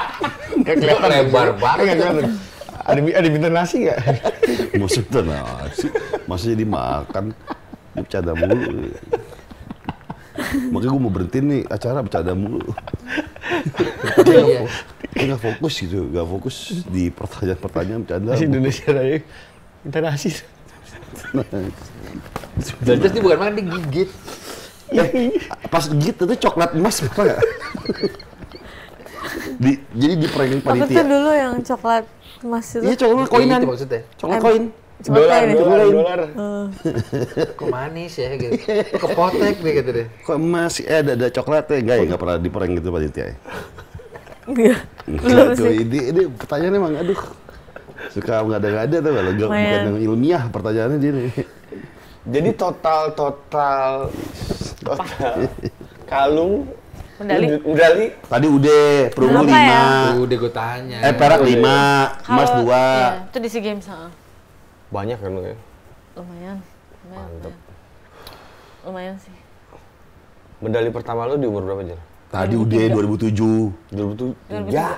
[LAUGHS] Gak kelihatan. Lebar banget. Ada, ada minta nasi nggak? [LAUGHS] Maksud nasi. Masih makan Bercanda mulu. Makanya gue mau berhenti nih acara bercanda mulu. Tapi iya. nggak fokus gitu, nggak fokus di pertanyaan-pertanyaan bercanda. Di Indonesia raya, minta nasi. Jajas ini bukan makan, dia gigit. Ya, pas gigit itu coklat emas, apa gak? di, jadi di prank panitia. Apa dulu yang coklat emas itu? Iya, coklat koinan. Itu maksudnya. Coklat koin. Dolar, dolar, dolar. Eh. Kok manis ya gitu. Kepotek deh gitu deh. Kok emas eh ada ada coklatnya enggak ya enggak pernah di prank gitu panitia. Ya? Iya. Belum sih. Ini, ini pertanyaannya emang aduh. Suka ada ngada tuh kalau gak bukan yang ilmiah pertanyaannya dia nih. Jadi total total total [LAUGHS] kalung Medali. Medali. Tadi udah perunggu lima. Ya? Udah gue tanya. Eh perak lima, emas dua. Ya, itu di SEA Games. Ha? Banyak kan lo ya? Lumayan. lumayan Mantap. Lumayan. lumayan sih. Medali pertama lo di umur berapa, aja? Tadi udah 2007. 2007. 2007. Ya.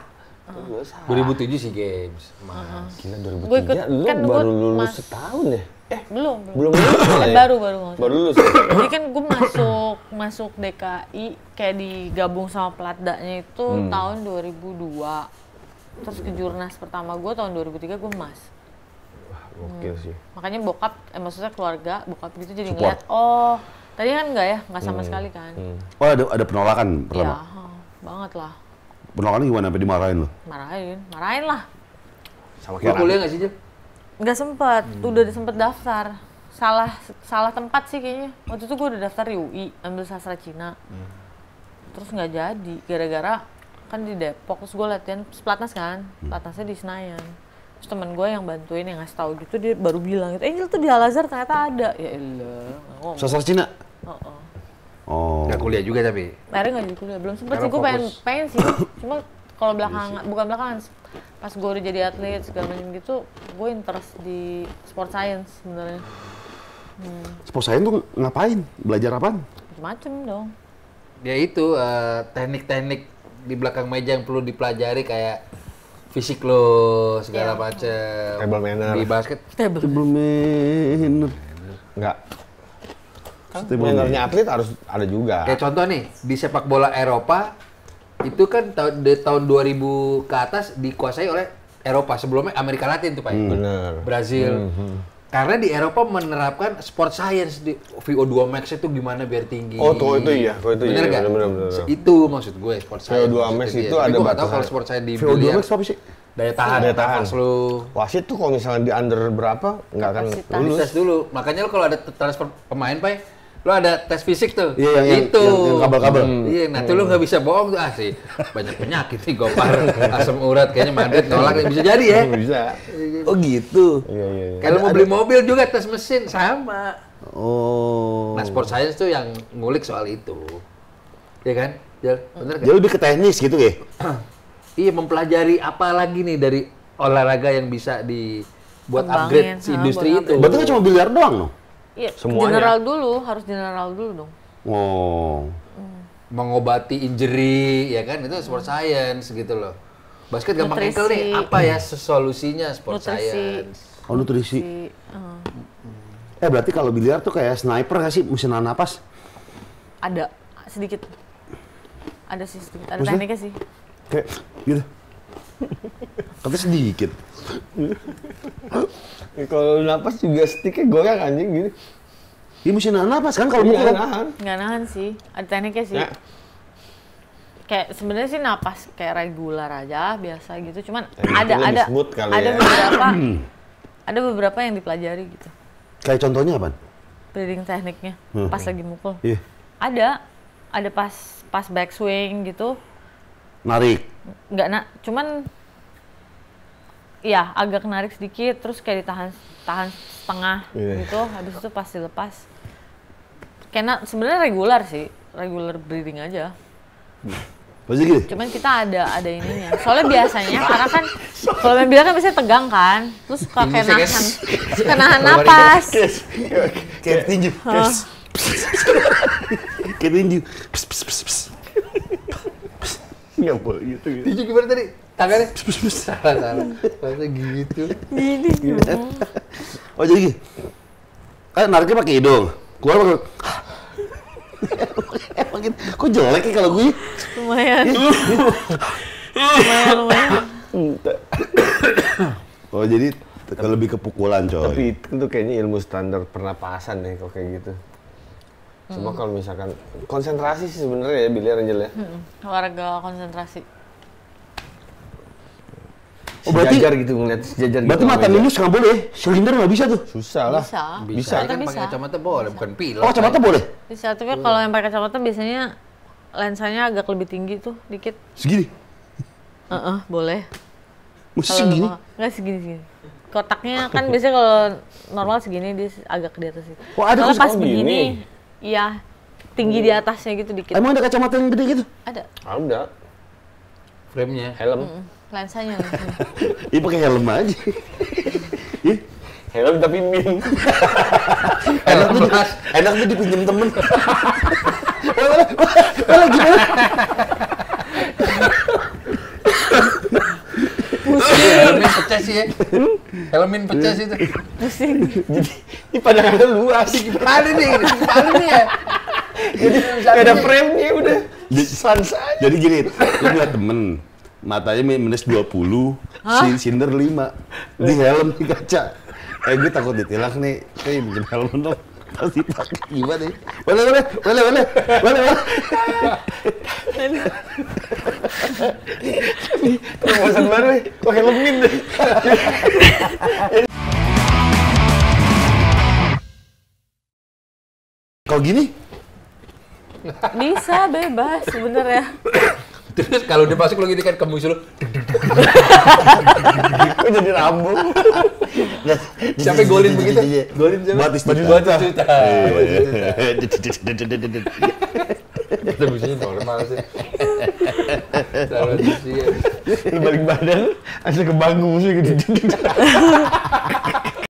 2007 ah. sih Games. Ah. Mas. Uh -huh. Gila 2003. Gua ikut, lu kan baru lulus mas. setahun ya? Eh, belum, belum. Belum lulus. Baru baru mau. Baru lulus. Ya? Jadi kan gue masuk masuk DKI kayak digabung sama pelatdanya itu hmm. tahun 2002. Terus ke jurnas pertama gue tahun 2003 gue emas. Wah, hmm. sih. Makanya bokap, eh, maksudnya keluarga, bokap gitu jadi Support. ngeliat, oh, tadi kan enggak ya, enggak sama hmm. sekali kan. Hmm. Oh, ada ada penolakan pertama. Ya, banget lah. Penolakan gimana? Sampai dimarahin lo? Marahin, marahin lah. Sama kayak kuliah nggak sih, Jep? gak sempet hmm. udah sempet daftar salah salah tempat sih kayaknya waktu itu gue udah daftar di UI ambil sastra Cina hmm. terus nggak jadi gara-gara kan di Depok terus gue latihan pelatnas kan hmm. pelatnasnya di Senayan terus temen gue yang bantuin yang ngasih tahu gitu dia baru bilang itu Angel eh, tuh di Al Azhar ternyata ada ya elah sastra Cina uh -uh. Oh. Gak kuliah juga tapi? Akhirnya gak jadi kuliah, belum sempet sih, gue pengen, pengen sih. Cuma kalau iya belakangan, bukan belakangan, pas gue udah jadi atlet segala macam gitu gue interest di sport science sebenarnya hmm. sport science tuh ngapain belajar apa macam macem dong ya itu teknik eh, teknik-teknik di belakang meja yang perlu dipelajari kayak fisik lo segala yeah. macam table manner di basket table, table manner enggak Sebenarnya atlet harus ada juga. Kayak contoh nih di sepak bola Eropa itu kan tahun tahun 2000 ke atas dikuasai oleh Eropa sebelumnya Amerika Latin tuh pak ya? hmm. Bener. Brazil hmm, hmm. Karena di Eropa menerapkan sport science di VO2 max itu gimana biar tinggi. Oh, tuh itu iya, tuh oh, itu bener iya. Bener, Itu maksud gue sport science. VO2 max itu iya. ada batas. kalau sport science di VO2 biliar, max apa sih? Daya tahan, daya tahan. Nafas lu. Wasit tuh kalau misalnya di under berapa nggak akan lulus. dulu. Makanya lu kalau ada transfer pemain, Pak, ya, lu ada tes fisik tuh. Iya, yang, itu. Yang, yang kabel-kabel. Hmm. Iya, nah itu hmm. lu nggak bisa bohong tuh ah sih. Banyak penyakit sih, gopar, asam urat kayaknya Madrid nolak bisa jadi ya. Bisa. Oh gitu. Iya, iya, iya. Kalau mau beli ada. mobil juga tes mesin sama. Oh. Nah, sport science tuh yang ngulik soal itu. Ya kan? Jal, iya, bener kan? Jadi lebih ke teknis gitu ya. [CLEARS THROAT] iya, mempelajari apa lagi nih dari olahraga yang bisa dibuat Kembangin, upgrade si ah, industri itu. Berarti nggak cuma biliar doang loh? No? ya, semuanya. General dulu, harus general dulu dong. Oh. Hmm. Mengobati injury, ya kan? Itu sport hmm. science gitu loh. Basket gampang nih, apa ya solusinya sport nutrisi. science? Oh, nutrisi. Hmm. Uh. Eh, berarti kalau biliar tuh kayak sniper gak sih? Musinan napas? Ada, sedikit. Ada sih sedikit, ada tekniknya sih. Kayak, gitu. [LAUGHS] Tapi sedikit. [LAUGHS] kalau napas juga stiknya goyang anjing gini ya, mesti nahan napas kan kalau iya, mukul. nahan. Nggak nahan sih. Ada tekniknya sih. Ya. Kayak sebenarnya sih napas kayak regular aja biasa gitu. Cuman ada ada ada ya. beberapa [CLEARS THROAT] ada beberapa yang dipelajari gitu. Kayak contohnya apa? Breathing tekniknya hmm. pas lagi mukul. Iya. Yeah. Ada ada pas pas backswing gitu. Narik. Nggak nak, cuman Iya, agak narik sedikit, terus kayak ditahan tahan setengah yeah. gitu, habis itu pasti lepas. Karena sebenarnya regular sih, regular breathing aja. Pasti gitu? Cuman kita ada ada ininya. Soalnya biasanya karena kan kalau main bilang kan biasanya tegang kan, terus suka kayak nahan, suka nahan napas. Kayak tinju, kayak tinju. Nggak boleh gitu, gitu. gimana tadi? tangannya besar salah masa gitu gini gitu. oh jadi kan nariknya pakai hidung keluar pakai emang [LAUGHS] gitu kok jelek ya kalau gue ya? iya, iya. lumayan lumayan lumayan [COUGHS] oh jadi kalau lebih kepukulan coy tapi itu tuh kayaknya ilmu standar pernapasan deh kok kayak gitu Cuma hmm. kalau misalkan konsentrasi sih sebenarnya ya biliar Angel ya. Hmm. Olahraga konsentrasi. Oh, berarti jajar gitu ngeliat sejajar gitu. Berarti mata minus nggak boleh, silinder nggak bisa tuh. Susah lah. Bisa. Bisa. bisa. Kan pakai kacamata boleh, bisa. bukan pilot. Oh, kacamata kan. boleh. Bisa, tapi kalau yang pakai kacamata biasanya lensanya agak lebih tinggi tuh, dikit. Segini. Heeh, uh -uh, boleh. Masih segini? Enggak segini segini. Kotaknya kan biasanya kalau normal segini dia agak di atas itu. Wah, oh, ada kacamata pas oh, begini, iya tinggi di atasnya gitu dikit. Emang ada kacamata yang gede gitu? Ada. Ada. Frame-nya, helm. Mm -mm. Lensanya [LAUGHS] langsung. Iya pakai helm aja. Iya. helm tapi min. [LAUGHS] enak tuh, enak tuh dipinjam temen. [LAUGHS] Wala, Pusing. Iya, Helmin pecah sih ya. Helmin pecah sih itu. Pusing. Jadi, ini pandangannya luas. Gimana nih? Gimana nih ya? Jadi, gak ada frame-nya udah. Sans Jadi gini, lu punya temen matanya minus 20, Hah? sinder 5, di helm di kaca. Eh gue takut ditilak nih, kayak bikin helm dong. Pasti pakai gimana ya? Boleh, boleh, boleh, boleh, boleh, boleh. Promosan baru nih, pakai lemin deh. Kalau gini, bisa bebas sebenarnya. Terus kalau dia masuk lo gini kan kamu suruh jadi rambu. Nah, siapa golin begitu? Golin siapa? Batis Batistuta. Kita bisa normal sih. Lu balik badan, asal kebangun sih gitu.